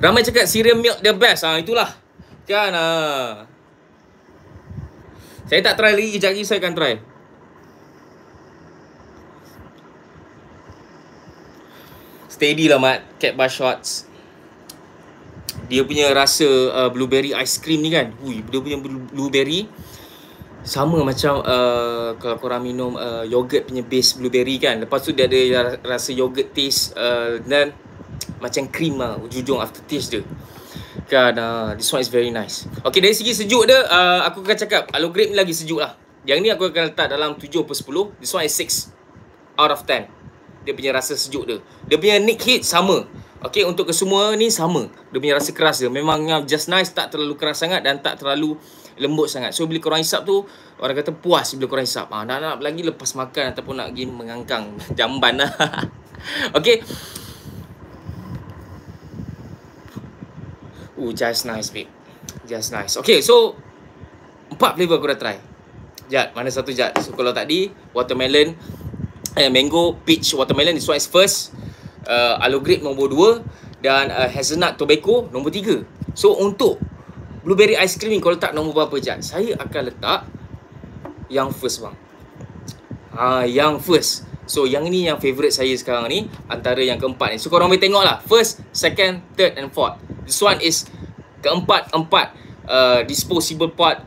Ramai cakap cereal milk the best ha, Itulah Kan ha. Saya tak try lagi jadi saya akan try steady lah Mat Cat Bar Shots Dia punya rasa uh, blueberry ice cream ni kan Ui, Dia punya blueberry Sama macam uh, kalau korang minum uh, yogurt punya base blueberry kan Lepas tu dia ada rasa yogurt taste uh, Dan macam cream lah ujung-ujung after taste dia Kan, uh, this one is very nice Okay, dari segi sejuk dia, uh, aku akan cakap Aloe grape ni lagi sejuk lah Yang ni aku akan letak dalam 7 per 10 This one is 6 out of 10 dia punya rasa sejuk dia. Dia punya nick hit sama. Okey untuk kesemua ni sama. Dia punya rasa keras dia. Memang just nice tak terlalu keras sangat dan tak terlalu lembut sangat. So bila korang hisap tu orang kata puas bila korang hisap. Ah ha, nak, nak lagi lepas makan ataupun nak pergi mengangkang jamban lah. Okey. Ooh, just nice babe Just nice Okay so Empat flavor aku dah try Jat mana satu jat So kalau tadi Watermelon eh, mango peach watermelon this one is first uh, aloe grape nombor 2 dan uh, hazelnut tobacco nombor 3 so untuk blueberry ice cream ni kau letak nombor berapa Jan? saya akan letak yang first bang uh, yang first So yang ni yang favourite saya sekarang ni Antara yang keempat ni So korang boleh tengok lah First, second, third and fourth This one is Keempat, empat uh, Disposable part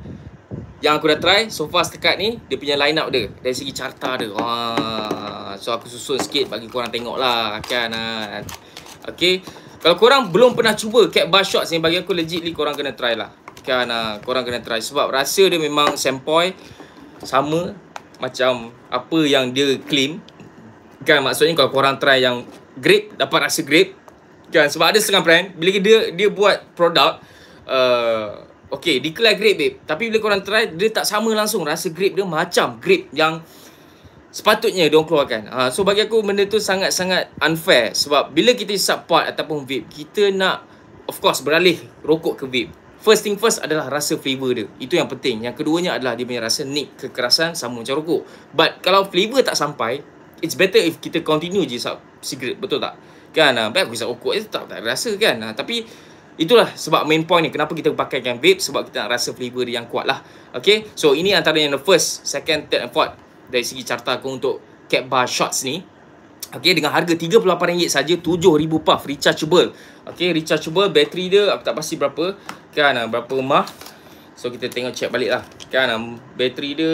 yang aku dah try so far setakat ni dia punya line up dia dari segi carta dia ha. so aku susun sikit bagi korang tengok lah kan ha. okay. kalau korang belum pernah cuba cat bar shots ni bagi aku legitly korang kena try lah kan ha, korang kena try sebab rasa dia memang sempoi sama macam apa yang dia claim kan maksudnya kalau korang try yang grip dapat rasa grip kan sebab ada setengah brand bila dia dia buat produk uh, Okay, declare grape babe. Tapi bila korang try, dia tak sama langsung. Rasa grape dia macam grape yang sepatutnya diorang keluarkan. Ha, so bagi aku, benda tu sangat-sangat unfair. Sebab bila kita isap pot ataupun vape, kita nak of course beralih rokok ke vape. First thing first adalah rasa flavor dia. Itu yang penting. Yang keduanya adalah dia punya rasa nik kekerasan sama macam rokok. But kalau flavor tak sampai, it's better if kita continue je isap cigarette. Betul tak? Kan? Ah, baik aku isap rokok je tak, tak rasa kan? Ha, tapi Itulah sebab main point ni Kenapa kita pakaikan vape Sebab kita nak rasa flavor dia yang kuat lah Okay So ini antara yang the first Second, third and fourth Dari segi carta aku untuk Cap bar shots ni Okay Dengan harga RM38 saja RM7,000 puff Rechargeable Okay Rechargeable Bateri dia aku tak pasti berapa Kan ah, Berapa mah? So kita tengok check balik lah Kan ah, Bateri dia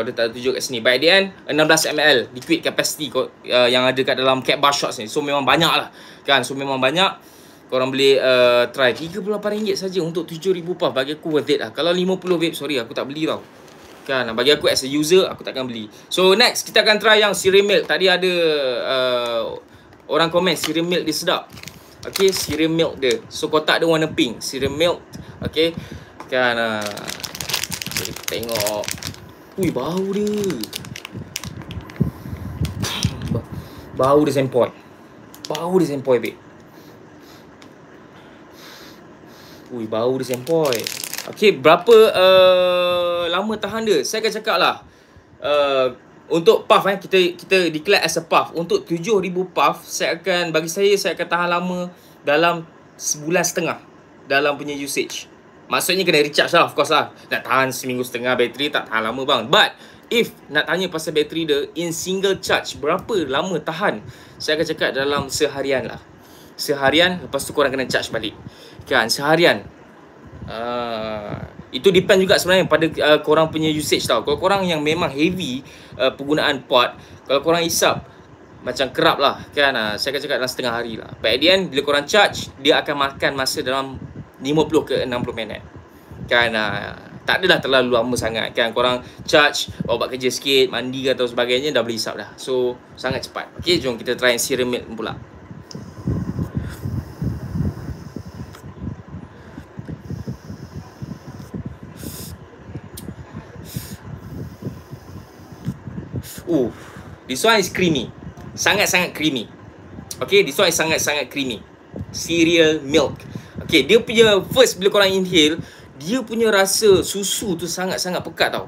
ada ah, tak tujuh kat sini By the end 16ml Liquid capacity kot, uh, Yang ada kat dalam Cap bar shots ni So memang banyak lah Kan So memang banyak korang boleh uh, try RM38 saja untuk 7000 puff bagi aku worth it lah kalau 50 vape sorry aku tak beli tau kan bagi aku as a user aku takkan beli so next kita akan try yang cereal milk tadi ada uh, orang komen cereal milk dia sedap Okay, cereal milk dia so kotak dia warna pink cereal milk Okay, kan uh, jadi tengok ui bau dia bau dia sempoi bau dia sempoi babe Ui, bau dia sempoi. Okay, berapa uh, lama tahan dia? Saya akan cakap lah. Uh, untuk puff eh, kita kita declare as a puff. Untuk 7,000 puff, saya akan, bagi saya, saya akan tahan lama dalam sebulan setengah. Dalam punya usage. Maksudnya kena recharge lah, of course lah. Nak tahan seminggu setengah bateri, tak tahan lama bang. But, if nak tanya pasal bateri dia, in single charge, berapa lama tahan? Saya akan cakap dalam seharian lah seharian lepas tu korang kena charge balik kan seharian uh, itu depend juga sebenarnya pada uh, korang punya usage tau kalau korang yang memang heavy uh, penggunaan pot kalau korang isap macam kerap lah kan uh, saya akan cakap dalam setengah hari lah but at the end bila korang charge dia akan makan masa dalam 50 ke 60 minit kan uh, tak adalah terlalu lama sangat kan korang charge bawa buat kerja sikit mandi atau sebagainya dah boleh isap dah so sangat cepat ok jom kita try and serum milk pula Ooh. This one is creamy. Sangat-sangat creamy. Okay, this one is sangat-sangat creamy. Cereal milk. Okay, dia punya first bila korang inhale, dia punya rasa susu tu sangat-sangat pekat tau.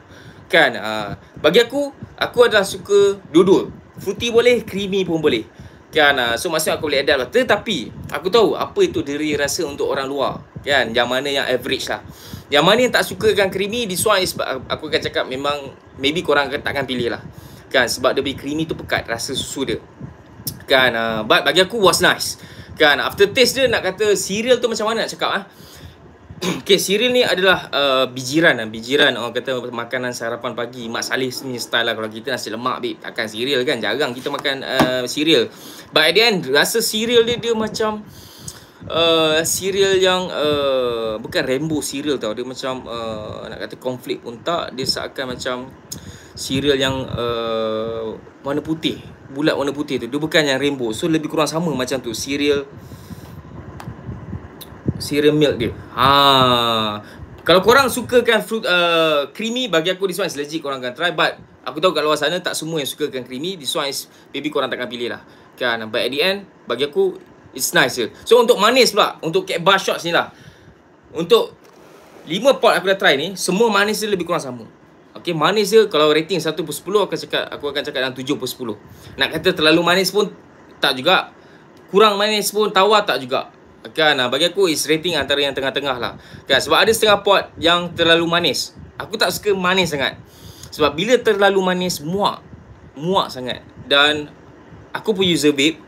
Kan? Uh, bagi aku, aku adalah suka dudul, dua Fruity boleh, creamy pun boleh. Kan? Uh, so, maksudnya aku boleh adapt lah. Tetapi, aku tahu apa itu diri rasa untuk orang luar. Kan? Yang mana yang average lah. Yang mana yang tak suka dengan creamy, this one is, aku akan cakap memang, maybe korang tak akan pilih lah kan sebab dia bagi creamy tu pekat rasa susu dia kan uh, but bagi aku was nice kan after taste dia nak kata cereal tu macam mana nak cakap ah ha? okey cereal ni adalah uh, bijiran lah. bijiran orang kata makanan sarapan pagi mak salih ni style lah kalau kita nasi lemak babe takkan cereal kan jarang kita makan uh, cereal but at the end rasa cereal dia dia macam Uh, serial yang uh, Bukan rainbow serial tau Dia macam uh, Nak kata konflik pun tak Dia seakan macam serial yang uh, warna putih bulat warna putih tu dia bukan yang rainbow so lebih kurang sama macam tu serial serial milk dia ha kalau korang sukakan fruit uh, creamy bagi aku this one is legit korang akan try but aku tahu kat luar sana tak semua yang sukakan creamy this one is baby korang takkan pilih lah kan but at the end bagi aku it's nice je so untuk manis pula untuk cat bar shots ni lah untuk 5 pot aku dah try ni semua manis dia lebih kurang sama Okey, manis dia kalau rating 1 per 10 aku cakap aku akan cakap dalam 7 per 10. Nak kata terlalu manis pun tak juga. Kurang manis pun tawar tak juga. Okay, nah bagi aku is rating antara yang tengah-tengah lah. Kan, sebab ada setengah pot yang terlalu manis. Aku tak suka manis sangat. Sebab bila terlalu manis, muak. Muak sangat. Dan aku pun user vape.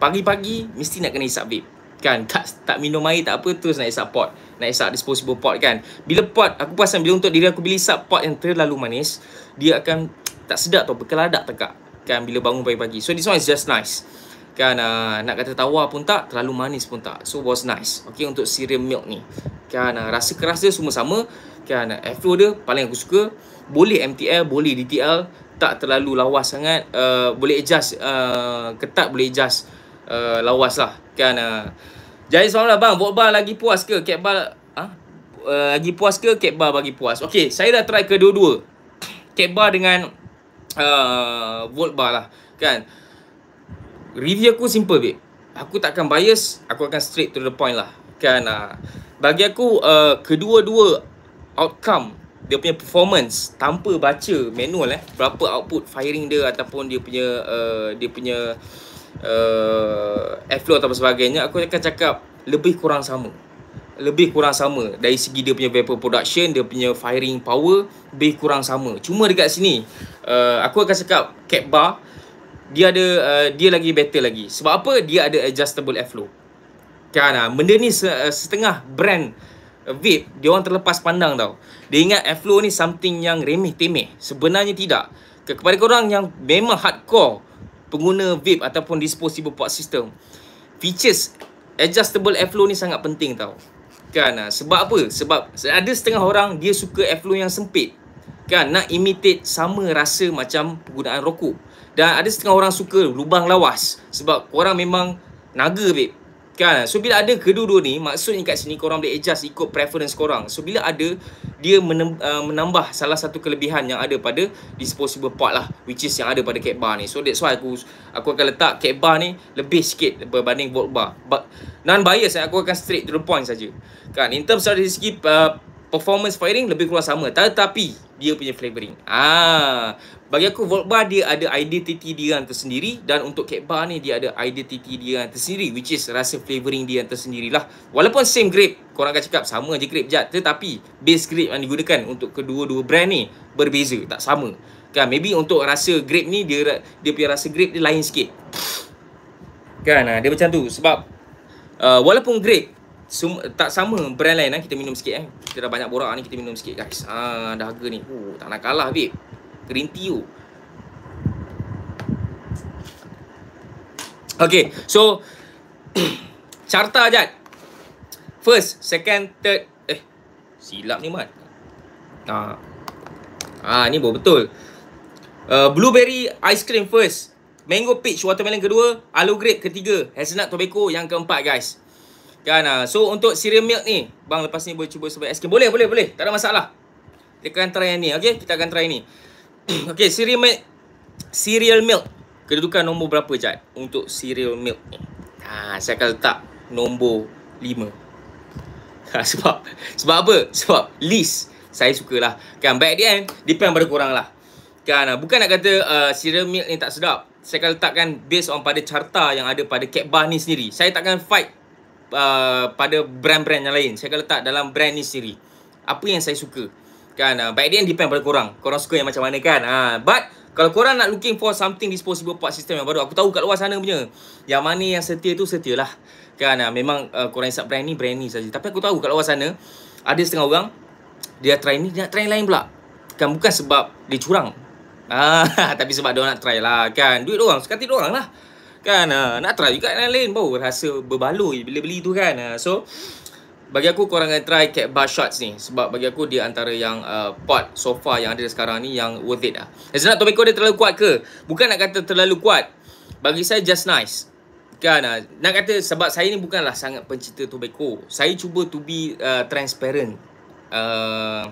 Pagi-pagi mesti nak kena hisap vape kan tak tak minum air tak apa terus naik support naik sub disposable pot kan bila pot aku perasan bila untuk diri aku beli sub pot yang terlalu manis dia akan tak sedap tau berkeladak tekak kan bila bangun pagi-pagi so this one is just nice kan uh, nak kata tawa pun tak terlalu manis pun tak so was nice okay untuk cereal milk ni kan uh, rasa keras dia semua sama kan uh, ah, airflow dia paling aku suka boleh MTL boleh DTL tak terlalu lawas sangat uh, boleh adjust uh, ketat boleh adjust uh, lawas lah kan uh. Eh. jadi soalan lah bang Volbar lagi puas ke Ketbar huh? Ah? uh, eh, lagi puas ke Ketbar bagi puas Okay, saya dah try kedua-dua Ketbar dengan uh, Volbar lah kan review aku simple babe aku tak akan bias aku akan straight to the point lah kan uh. bagi aku uh, kedua-dua outcome dia punya performance tanpa baca manual eh berapa output firing dia ataupun dia punya uh, dia punya uh, uh, airflow atau sebagainya aku akan cakap lebih kurang sama lebih kurang sama dari segi dia punya vapor production dia punya firing power lebih kurang sama cuma dekat sini uh, aku akan cakap cap bar dia ada uh, dia lagi better lagi sebab apa dia ada adjustable airflow kan uh, benda ni uh, setengah brand vape dia orang terlepas pandang tau dia ingat airflow ni something yang remeh temeh sebenarnya tidak kepada korang yang memang hardcore pengguna vape ataupun disposable port system features adjustable airflow ni sangat penting tau kan ah, sebab apa sebab ada setengah orang dia suka airflow yang sempit kan nak imitate sama rasa macam penggunaan rokok dan ada setengah orang suka lubang lawas sebab orang memang naga vape Kan? So bila ada kedua-dua ni, maksudnya kat sini korang boleh adjust ikut preference korang. So bila ada, dia uh, menambah salah satu kelebihan yang ada pada disposable part lah. Which is yang ada pada cap bar ni. So that's why aku aku akan letak cap bar ni lebih sikit berbanding volt bar. But non-bias, eh, aku akan straight to the point saja. Kan? In terms of dari segi uh, performance firing lebih kurang sama tetapi dia punya flavoring. Ah, bagi aku Volt Bar dia ada identity dia yang tersendiri dan untuk Cat Bar ni dia ada identity dia yang tersendiri which is rasa flavoring dia yang tersendirilah. Walaupun same grape, korang akan cakap sama je grape jat tetapi base grape yang digunakan untuk kedua-dua brand ni berbeza, tak sama. Kan maybe untuk rasa grape ni dia dia punya rasa grape dia lain sikit. Kan, ah, dia macam tu sebab uh, walaupun grape sum, tak sama brand lain eh. kita minum sikit eh. Kita dah banyak borak ni kita minum sikit guys. Ha dah harga ni. Oh uh, tak nak kalah babe. Green tea tu. Oh. Okay, so Carta Ajat First, second, third Eh, silap ni Mat Ah, ah ni betul uh, Blueberry ice cream first Mango peach watermelon kedua Aloe grape ketiga Hazelnut tobacco yang keempat guys Kan uh, So untuk cereal milk ni Bang lepas ni boleh cuba sebagai es krim Boleh boleh boleh Tak ada masalah Kita akan try yang ni Okay kita akan try ni Okay cereal milk Cereal milk Kedudukan nombor berapa Jad Untuk cereal milk ni ha, Saya akan letak Nombor 5 ha, Sebab Sebab apa Sebab list Saya sukalah Kan back the end Depend pada korang lah Kan ah, Bukan nak kata uh, Cereal milk ni tak sedap Saya akan letakkan Based on pada carta Yang ada pada cat bar ni sendiri Saya takkan fight Uh, pada brand-brand yang lain Saya akan letak dalam brand ni sendiri Apa yang saya suka Kan uh, By the end depend pada korang Korang suka yang macam mana kan uh, But Kalau korang nak looking for something Disposable part system yang baru Aku tahu kat luar sana punya Yang mana yang setia tu setia lah Kan uh, Memang uh, korang isap brand ni Brand ni saja. Tapi aku tahu kat luar sana Ada setengah orang Dia try ni Dia nak try lain pula Kan bukan sebab Dia curang Ah, tapi sebab dia nak try lah kan Duit orang, sekatik orang lah kan uh, nak try juga yang lain baru rasa berbaloi bila beli tu kan uh, so bagi aku korang akan try cat bar shots ni sebab bagi aku dia antara yang uh, pot sofa yang ada sekarang ni yang worth it lah as not tobacco dia terlalu kuat ke bukan nak kata terlalu kuat bagi saya just nice kan nak kata sebab saya ni bukanlah sangat pencinta tobacco saya cuba to be uh, transparent uh,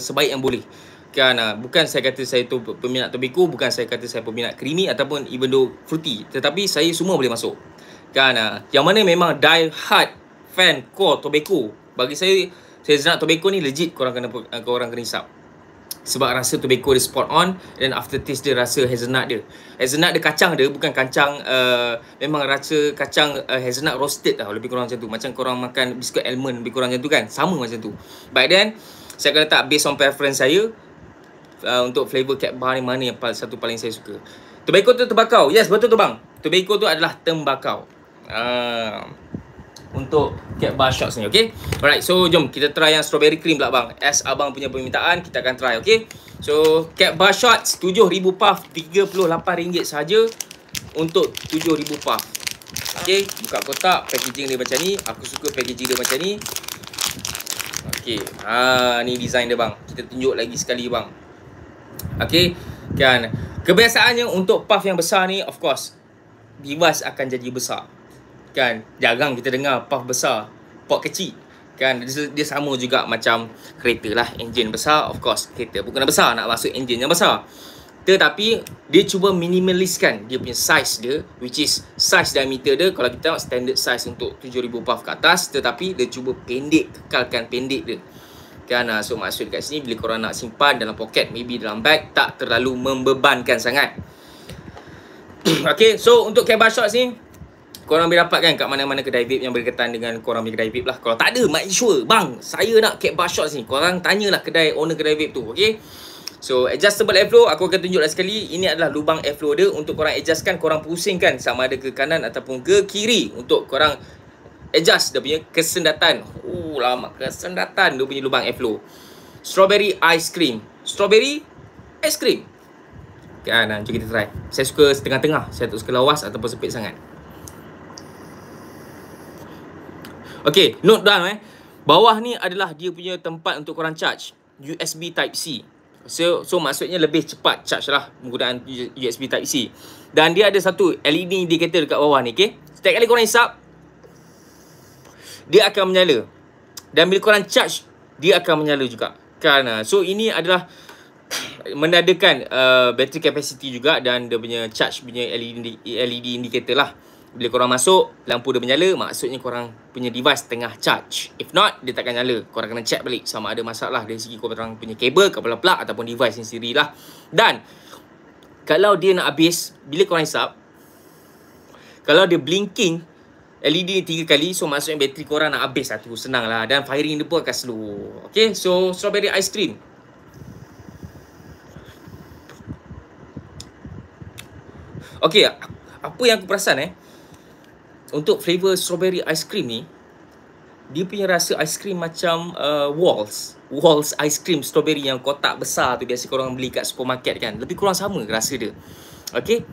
sebaik yang boleh menyebutkan uh, ah, bukan saya kata saya tu peminat tobacco bukan saya kata saya peminat creamy ataupun even though fruity tetapi saya semua boleh masuk kan uh, yang mana memang die hard fan core tobacco bagi saya saya nak tobacco ni legit korang kena ah, kau orang kena hisap sebab rasa tobacco dia spot on Then after taste dia rasa hazelnut dia Hazelnut dia kacang dia Bukan kacang uh, Memang rasa kacang uh, hazelnut roasted lah Lebih kurang macam tu Macam korang makan biscuit almond Lebih kurang macam tu kan Sama macam tu But then Saya akan letak based on preference saya uh, untuk flavor cat bar ni mana yang satu paling saya suka. Tobacco tu tembakau. Yes, betul tu bang. Tobacco tu adalah tembakau. Uh, untuk cat bar shots ni, okay? Alright, so jom kita try yang strawberry cream pula bang. As abang punya permintaan, kita akan try, okay? So, cat bar shots, 7,000 puff, RM38 saja untuk 7,000 puff. Okay, buka kotak, packaging dia macam ni. Aku suka packaging dia macam ni. Okay, ha, ah, ni design dia bang. Kita tunjuk lagi sekali bang. Okay kan kebiasaannya untuk puff yang besar ni of course bivas akan jadi besar kan jarang kita dengar puff besar pot kecil kan dia, dia sama juga macam kereta lah enjin besar of course kereta bukan besar nak masuk enjin yang besar tetapi dia cuba minimaliskan dia punya size dia which is size diameter dia kalau kita tengok standard size untuk 7000 puff ke atas tetapi dia cuba pendek kekalkan pendek dia kan ah, so maksud kat sini bila korang nak simpan dalam poket maybe dalam bag tak terlalu membebankan sangat Okay so untuk kebab shorts ni korang boleh dapatkan kat mana-mana kedai vape yang berkaitan dengan korang punya kedai vape lah kalau tak ada make sure bang saya nak kebab shorts ni korang tanyalah kedai owner kedai vape tu okay So adjustable airflow aku akan tunjuk lah sekali ini adalah lubang airflow dia untuk korang adjustkan korang pusingkan sama ada ke kanan ataupun ke kiri untuk korang adjust dia punya kesendatan. Oh, lama kesendatan dia punya lubang airflow. Strawberry ice cream. Strawberry ice cream. Kan, jom kita try. Saya suka setengah-tengah. Saya tak suka lawas ataupun sepit sangat. Okay, note down eh. Bawah ni adalah dia punya tempat untuk korang charge. USB Type-C. So, so maksudnya lebih cepat charge lah penggunaan USB Type-C. Dan dia ada satu LED indicator dekat bawah ni, okay? Setiap kali korang hisap, dia akan menyala dan bila korang charge dia akan menyala juga kan so ini adalah menandakan uh, battery capacity juga dan dia punya charge punya LED LED indicator lah bila korang masuk lampu dia menyala maksudnya korang punya device tengah charge if not dia takkan nyala korang kena check balik sama ada masalah dari segi korang punya kabel kepala plug ataupun device yang sendiri lah dan kalau dia nak habis bila korang hisap kalau dia blinking LED ni tiga kali so maksudnya bateri korang nak habis lah tu senang lah dan firing dia pun akan slow okay so strawberry ice cream Okay apa yang aku perasan eh untuk flavor strawberry ice cream ni dia punya rasa ice cream macam uh, walls walls ice cream strawberry yang kotak besar tu biasa korang beli kat supermarket kan lebih kurang sama rasa dia Okay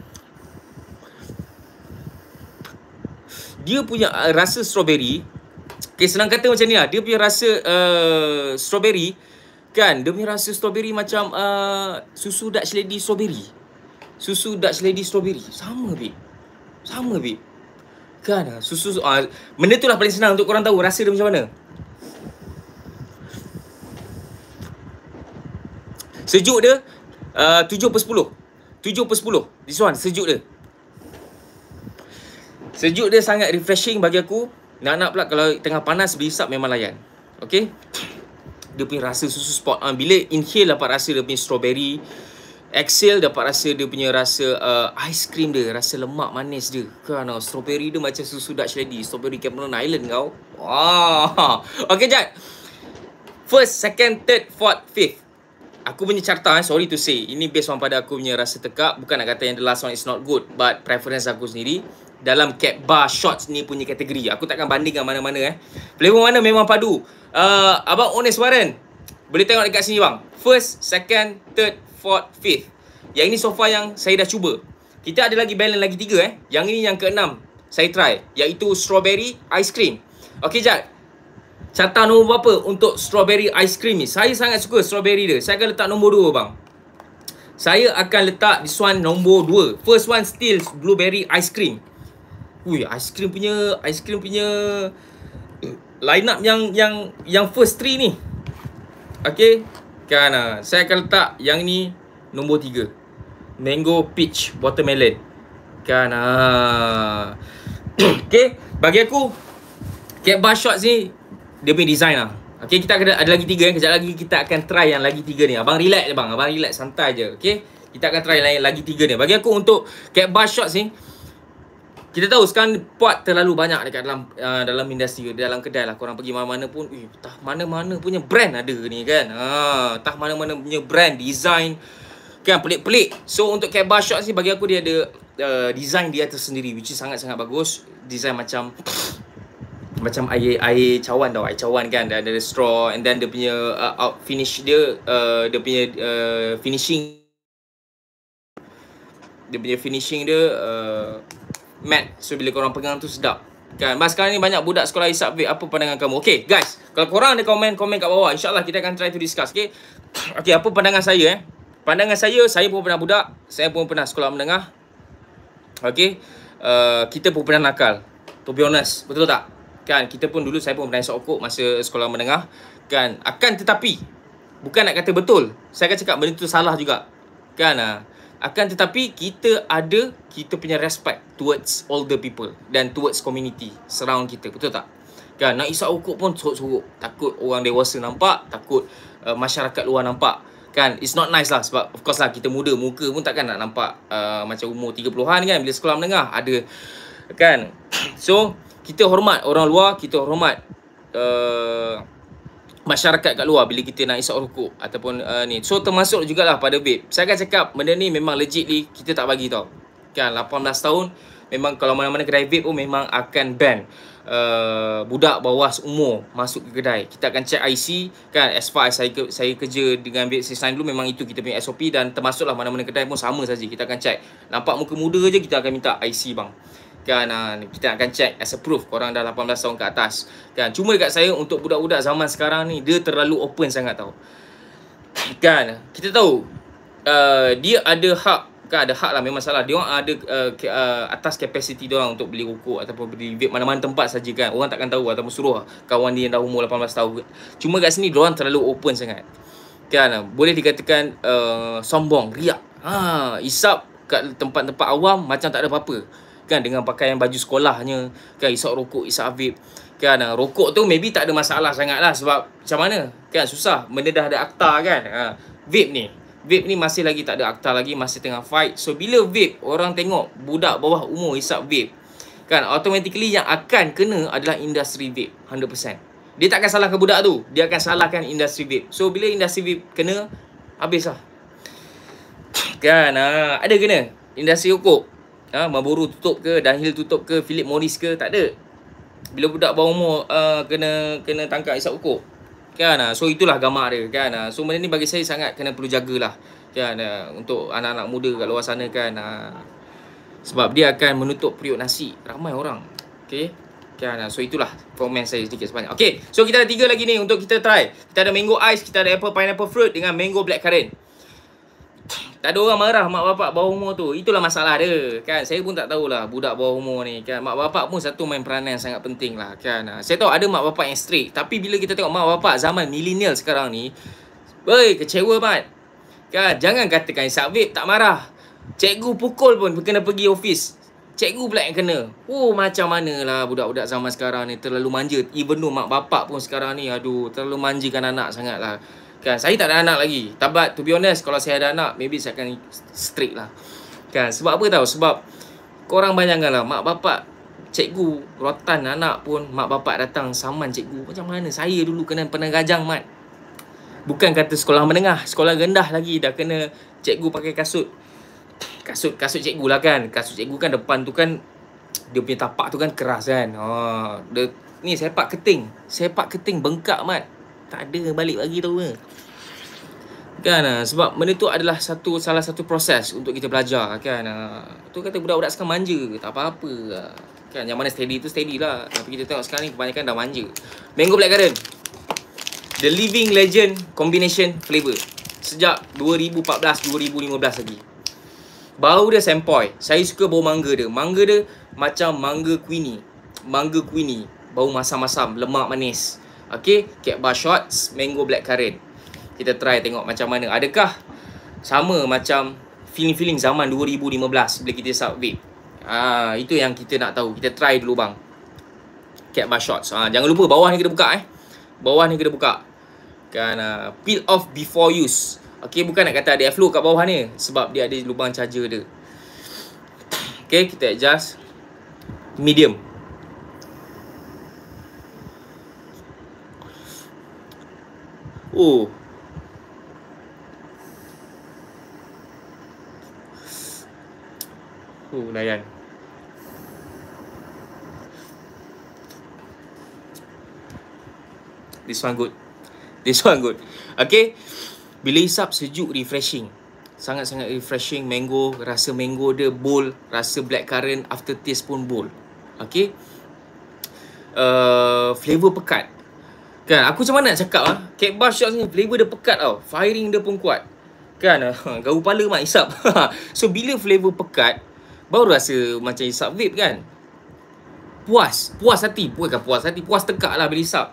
dia punya uh, rasa strawberry okay, senang kata macam ni lah dia punya rasa uh, strawberry kan dia punya rasa strawberry macam uh, susu Dutch Lady strawberry susu Dutch Lady strawberry sama bit sama bit kan ah, susu uh, benda tu lah paling senang untuk korang tahu rasa dia macam mana sejuk dia uh, 7 per 10 7 per 10 this one sejuk dia Sejuk dia sangat refreshing bagi aku. Nak-nak pula kalau tengah panas beli sub memang layan. Okay. Dia punya rasa susu spot on. Ah, Bila inhale dapat rasa dia punya strawberry. Exhale dapat rasa dia punya rasa uh, ice cream dia. Rasa lemak manis dia. Kan tau. Strawberry dia macam susu Dutch Lady. Strawberry Cameron Island kau. Wah, Okay Jad. First, second, third, fourth, fifth. Aku punya carta eh. Sorry to say. Ini based on pada aku punya rasa tekak. Bukan nak kata yang the last one is not good. But preference aku sendiri dalam cap bar shots ni punya kategori. Aku takkan banding bandingkan mana-mana eh. Flavor mana memang padu. Uh, Abang Ones Warren. Boleh tengok dekat sini bang. First, second, third, fourth, fifth. Yang ini sofa yang saya dah cuba. Kita ada lagi balance lagi tiga eh. Yang ini yang keenam. Saya try. Iaitu strawberry ice cream. Okay, Jad. Carta nombor berapa untuk strawberry ice cream ni? Saya sangat suka strawberry dia. Saya akan letak nombor dua bang. Saya akan letak this one nombor dua. First one still blueberry ice cream. Ui, ice cream punya ice cream punya line up yang yang yang first three ni. Okay Kan uh, saya akan letak yang ni nombor tiga Mango peach watermelon. Kan ah. Uh. okay bagi aku Cat bar shot ni Dia punya design lah Okay kita ada, ada lagi tiga yang eh. Kejap lagi kita akan try yang lagi tiga ni Abang relax je bang Abang relax santai je Okay Kita akan try yang lagi tiga ni Bagi aku untuk Cat bar shot ni kita tahu sekarang buat terlalu banyak dekat dalam uh, dalam industri dalam kedai lah korang pergi mana-mana pun eh tah mana-mana punya brand ada ni kan ha uh, tah mana-mana punya brand design kan pelik-pelik so untuk kebab shot ni bagi aku dia ada uh, design dia tersendiri which is sangat-sangat bagus design macam macam air air cawan tau air cawan kan dan ada straw and then dia punya uh, out finish dia uh, dia punya uh, finishing dia punya finishing dia uh, mat so bila korang pegang tu sedap kan mas sekarang ni banyak budak sekolah isap vape apa pandangan kamu Okay, guys kalau korang ada komen komen kat bawah insyaallah kita akan try to discuss Okay, okay, apa pandangan saya eh pandangan saya saya pun pernah budak saya pun pernah sekolah menengah Okay, uh, kita pun pernah nakal to be honest betul tak kan kita pun dulu saya pun pernah isap okok masa sekolah menengah kan akan tetapi bukan nak kata betul saya akan cakap benda tu salah juga kan uh, akan tetapi kita ada kita punya respect towards all the people dan towards community surround kita. Betul tak? Kan nak isap rokok pun sorok-sorok. Takut orang dewasa nampak, takut uh, masyarakat luar nampak. Kan it's not nice lah sebab of course lah kita muda muka pun takkan nak nampak uh, macam umur 30-an kan bila sekolah menengah ada kan. So kita hormat orang luar, kita hormat uh, masyarakat kat luar bila kita nak isap rokok ataupun uh, ni. So termasuk jugalah pada vape. Saya akan cakap benda ni memang legit ni kita tak bagi tau. Kan 18 tahun memang kalau mana-mana kedai vape pun memang akan ban. Uh, budak bawah umur masuk ke kedai Kita akan check IC kan As far as saya, ke, saya kerja dengan vape sign dulu Memang itu kita punya SOP Dan termasuklah mana-mana kedai pun sama saja Kita akan check Nampak muka muda je kita akan minta IC bang kan uh, kita akan check as a proof orang dah 18 tahun ke atas kan cuma dekat saya untuk budak-budak zaman sekarang ni dia terlalu open sangat tau kan kita tahu uh, dia ada hak kan ada hak lah memang salah dia orang ada uh, ke, uh, atas capacity dia orang untuk beli rokok ataupun beli vape mana-mana tempat saja kan orang takkan tahu ataupun suruh kawan dia yang dah umur 18 tahun cuma kat sini dia orang terlalu open sangat kan boleh dikatakan uh, sombong riak ha isap kat tempat-tempat awam macam tak ada apa-apa kan dengan pakaian baju sekolahnya kan isap rokok isap vape kan ah, rokok tu maybe tak ada masalah sangatlah sebab macam mana kan susah benda dah ada akta kan ha. vape ni vape ni masih lagi tak ada akta lagi masih tengah fight so bila vape orang tengok budak bawah umur isap vape kan automatically yang akan kena adalah industri vape 100% dia takkan salah salahkan budak tu dia akan salahkan industri vape so bila industri vape kena habislah kan ha. ada kena industri rokok ha, Marlboro tutup ke Dunhill tutup ke Philip Morris ke takde. Bila budak bawah umur uh, Kena Kena tangkap isap ukur Kan uh, So itulah gambar dia Kan uh, So benda ni bagi saya sangat Kena perlu jagalah Kan uh, Untuk anak-anak muda Kat luar sana kan uh, Sebab dia akan menutup Periuk nasi Ramai orang Okay Kan, so itulah komen saya sedikit sebanyak Okay, so kita ada tiga lagi ni untuk kita try Kita ada mango ice, kita ada apple pineapple fruit Dengan mango blackcurrant tak ada orang marah mak bapak bawah umur tu. Itulah masalah dia, kan? Saya pun tak tahulah budak bawah umur ni, kan? Mak bapak pun satu main peranan yang sangat penting lah, kan? Ah, saya tahu ada mak bapak yang strict. Tapi bila kita tengok mak bapak zaman milenial sekarang ni, boy kecewa, Mat. Kan? Jangan katakan Syabib tak marah. Cikgu pukul pun kena pergi ofis. Cikgu pula yang kena. Oh, macam mana lah budak-budak zaman sekarang ni terlalu manja. Even though mak bapak pun sekarang ni, aduh, terlalu manjakan anak sangat lah. Kan, saya tak ada anak lagi. Tabat to be honest kalau saya ada anak, maybe saya akan strict lah. Kan, sebab apa tahu? Sebab korang bayangkanlah mak bapak cikgu rotan anak pun mak bapak datang saman cikgu macam mana saya dulu kena pernah gajang mat bukan kata sekolah menengah sekolah rendah lagi dah kena cikgu pakai kasut kasut kasut cikgu lah kan kasut cikgu kan depan tu kan dia punya tapak tu kan keras kan oh, dia, ni sepak keting sepak keting bengkak mat tak ada balik pagi tahu ke kan ah, sebab benda tu adalah satu salah satu proses untuk kita belajar kan ah. tu kata budak-budak sekarang manja tak apa-apa ah. kan yang mana steady tu steady lah tapi kita tengok sekarang ni kebanyakan dah manja mango black garden the living legend combination flavor sejak 2014 2015 lagi bau dia sempoi saya suka bau mangga dia mangga dia macam mangga queenie mangga queenie bau masam-masam lemak manis Okey, Kekba Shots Mango Black Current. Kita try tengok macam mana. Adakah sama macam feeling-feeling zaman 2015 bila kita sub vape? Ah, itu yang kita nak tahu. Kita try dulu bang. Kekba Shots. Ah, jangan lupa bawah ni kena buka eh. Bawah ni kena buka. Kan uh, peel off before use. Okay, bukan nak kata ada airflow kat bawah ni sebab dia ada lubang charger dia. Okay, kita adjust medium. Oh. Oh, Nayan. This one good. This one good. Okay. Bila hisap sejuk refreshing. Sangat-sangat refreshing. Mango. Rasa mango dia bold. Rasa blackcurrant. Aftertaste pun bold. Okay. Uh, flavor pekat. Kan, aku macam mana nak cakap ah? Ha? Cake bar shot ni flavor dia pekat tau. Firing dia pun kuat. Kan, gaul pala mak hisap, so bila flavor pekat, baru rasa macam hisap vape kan. Puas, puas hati, bukan puas hati, puas tekak lah bila isap.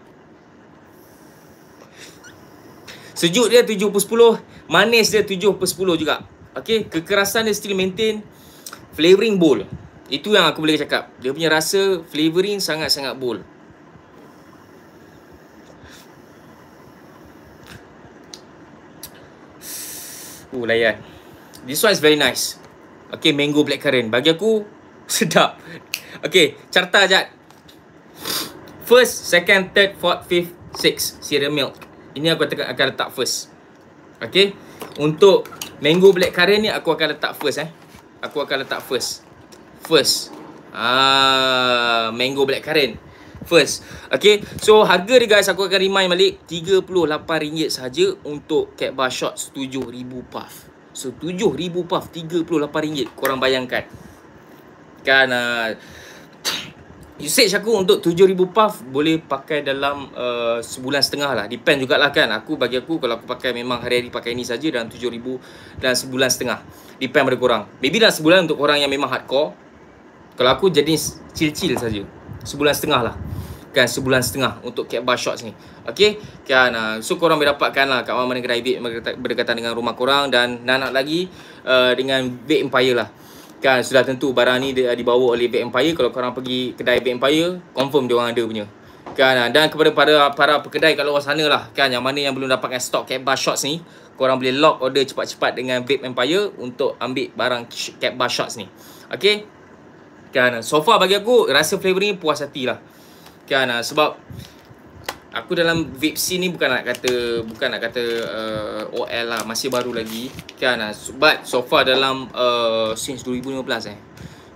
Sejuk dia 7 per 10, manis dia 7 per 10 juga. Okay, kekerasan dia still maintain flavoring bowl. Itu yang aku boleh cakap. Dia punya rasa flavoring sangat-sangat bold. Uh, layan. This one is very nice. Okay, mango blackcurrant. Bagi aku, sedap. Okay, carta ajat. First, second, third, fourth, fifth, sixth. Cereal milk. Ini aku akan letak first. Okay. Untuk mango blackcurrant ni, aku akan letak first eh. Aku akan letak first. First. Ah, mango blackcurrant first Okay So harga dia guys Aku akan remind balik RM38 sahaja Untuk catbar shots 7,000 puff So 7,000 puff RM38 Korang bayangkan Kan uh, Usage aku untuk 7,000 puff Boleh pakai dalam uh, Sebulan setengah lah Depend jugalah kan Aku bagi aku Kalau aku pakai memang hari-hari pakai ni saja Dalam 7,000 Dalam sebulan setengah Depend pada korang Maybe dalam sebulan untuk orang yang memang hardcore kalau aku jenis chill-chill saja sebulan setengah lah kan sebulan setengah untuk cat bar shots ni Okay kan uh, ah, so korang boleh dapatkan lah kat mana-mana kedai vape berdekatan dengan rumah korang dan nak lagi uh, dengan vape empire lah kan sudah tentu barang ni dia dibawa oleh vape empire kalau korang pergi kedai vape empire confirm dia orang ada punya kan uh, dan kepada para para pekedai kat luar sana lah kan yang mana yang belum dapatkan stok cat bar shots ni korang boleh lock order cepat-cepat dengan vape empire untuk ambil barang cat bar shots ni Okay Kan ah, so far bagi aku rasa flavour ni puas hati lah Kan ah, sebab Aku dalam vape scene ni bukan nak kata Bukan nak kata uh, OL lah masih baru lagi Kan ah, but so far dalam uh, since 2015 eh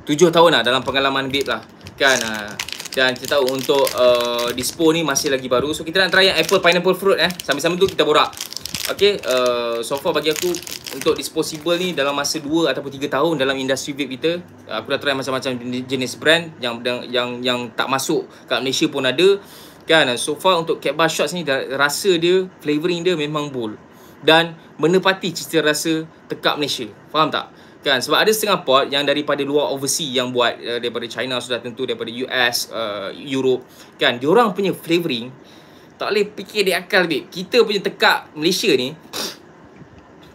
Tujuh tahun lah dalam pengalaman vape lah Kan uh, dan kita tahu untuk uh, dispo ni masih lagi baru So kita nak try yang apple pineapple fruit eh Sambil-sambil tu kita borak Okay, uh, so far bagi aku untuk disposable ni dalam masa 2 ataupun 3 tahun dalam industri vape kita Aku dah try macam-macam jenis brand yang yang yang, yang tak masuk kat Malaysia pun ada Kan, so far untuk Cat Bar Shots ni rasa dia, flavouring dia memang bold Dan menepati cita rasa tekak Malaysia, faham tak? Kan, sebab ada setengah pot yang daripada luar overseas yang buat uh, daripada China sudah tentu, daripada US, uh, Europe Kan, diorang punya flavouring. Tak boleh fikir di akal babe. Kita punya tekak Malaysia ni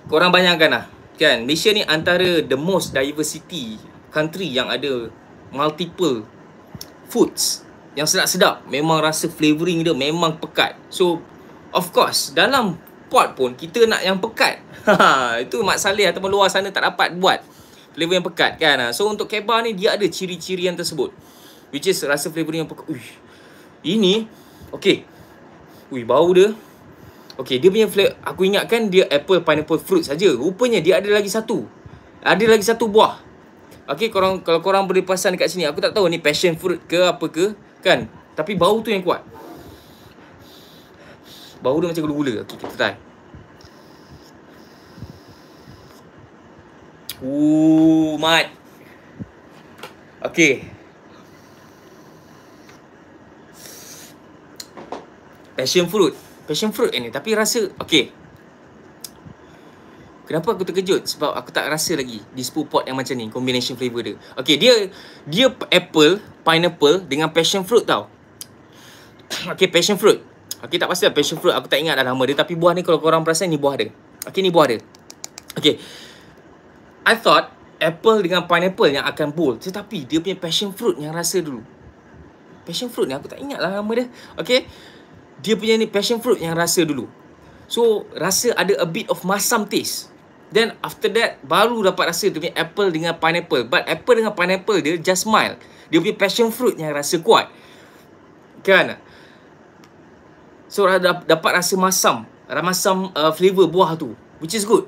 Korang bayangkan lah kan? Malaysia ni antara the most diversity Country yang ada Multiple Foods Yang sedap-sedap Memang rasa flavouring dia Memang pekat So Of course Dalam pot pun Kita nak yang pekat Itu Mat Saleh Ataupun luar sana Tak dapat buat Flavour yang pekat kan ah, So untuk kebab ni Dia ada ciri-ciri yang tersebut Which is rasa flavouring yang pekat Uish. Ini Okay Ui bau dia Okay dia punya flavor Aku ingatkan dia apple pineapple fruit saja. Rupanya dia ada lagi satu Ada lagi satu buah Okay korang, kalau korang boleh pasang dekat sini Aku tak tahu ni passion fruit ke apa ke Kan Tapi bau tu yang kuat Bau dia macam gula-gula Okay kita try Ooh, mat Okay passion fruit passion fruit ni tapi rasa okey kenapa aku terkejut sebab aku tak rasa lagi di spoon pot yang macam ni combination flavor dia okey dia dia apple pineapple dengan passion fruit tau okey passion fruit okey tak pasti lah passion fruit aku tak ingat dah nama dia tapi buah ni kalau korang perasan ni buah dia okey ni buah dia okey i thought apple dengan pineapple yang akan bold tetapi dia punya passion fruit yang rasa dulu passion fruit ni aku tak ingat lah nama dia okey dia punya ni passion fruit yang rasa dulu. So, rasa ada a bit of masam taste. Then after that, baru dapat rasa tu punya apple dengan pineapple. But apple dengan pineapple dia just mild. Dia punya passion fruit yang rasa kuat. Kan? So, dapat rasa masam. Masam uh, flavor buah tu. Which is good.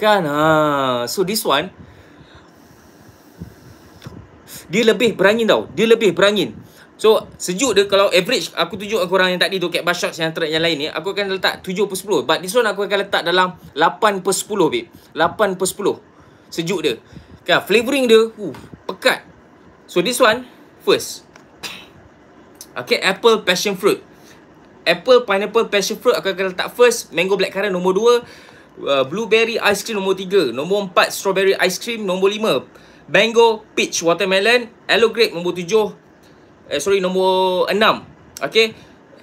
Kan? Ha. So, this one. Dia lebih berangin tau. Dia lebih berangin. So sejuk dia kalau average aku tunjuk orang yang tadi tu cat bar shots yang track yang lain ni aku akan letak 7 per 10 but this one aku akan letak dalam 8 per 10 babe 8 per 10 sejuk dia kan okay, flavoring dia uh, pekat so this one first okay apple passion fruit apple pineapple passion fruit aku akan letak first mango black currant nombor 2 uh, blueberry ice cream nombor 3 nombor 4 strawberry ice cream nombor 5 Mango, peach, watermelon, aloe grape nombor tujuh eh, sorry nombor 6 okey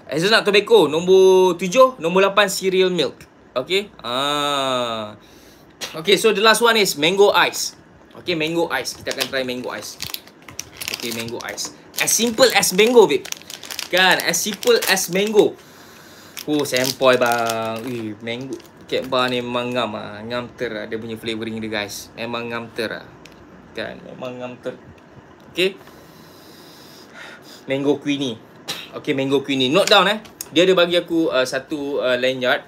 hazelnut tobacco nombor 7 nombor 8 cereal milk okey ah okey so the last one is mango ice okey mango ice kita akan try mango ice okey mango ice as simple as mango babe kan as simple as mango Oh, sempoi bang. Ui, mango. Kek bar ni memang ngam lah. Ngam ter lah. Dia punya flavoring dia guys. Memang ngam ter lah. Kan? Memang ngam ter. Okay. Mango Queenie. Okay, Mango Queenie. Note down eh. Dia ada bagi aku uh, satu uh, lanyard.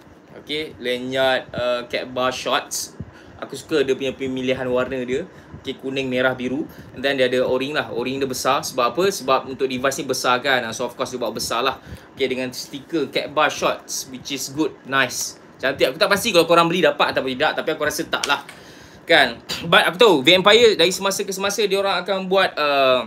Okay, lanyard uh, cat bar shorts. Aku suka dia punya pemilihan warna dia. Okay, kuning, merah, biru. And then dia ada o-ring lah. O-ring dia besar. Sebab apa? Sebab untuk device ni besar kan. Ah, so, of course dia buat besar lah. Okay, dengan stiker cat bar shorts. Which is good. Nice. Cantik. Aku tak pasti kalau korang beli dapat atau tidak. Tapi aku rasa tak lah. Kan? But aku tahu, Vampire dari semasa ke semasa, dia orang akan buat... Uh,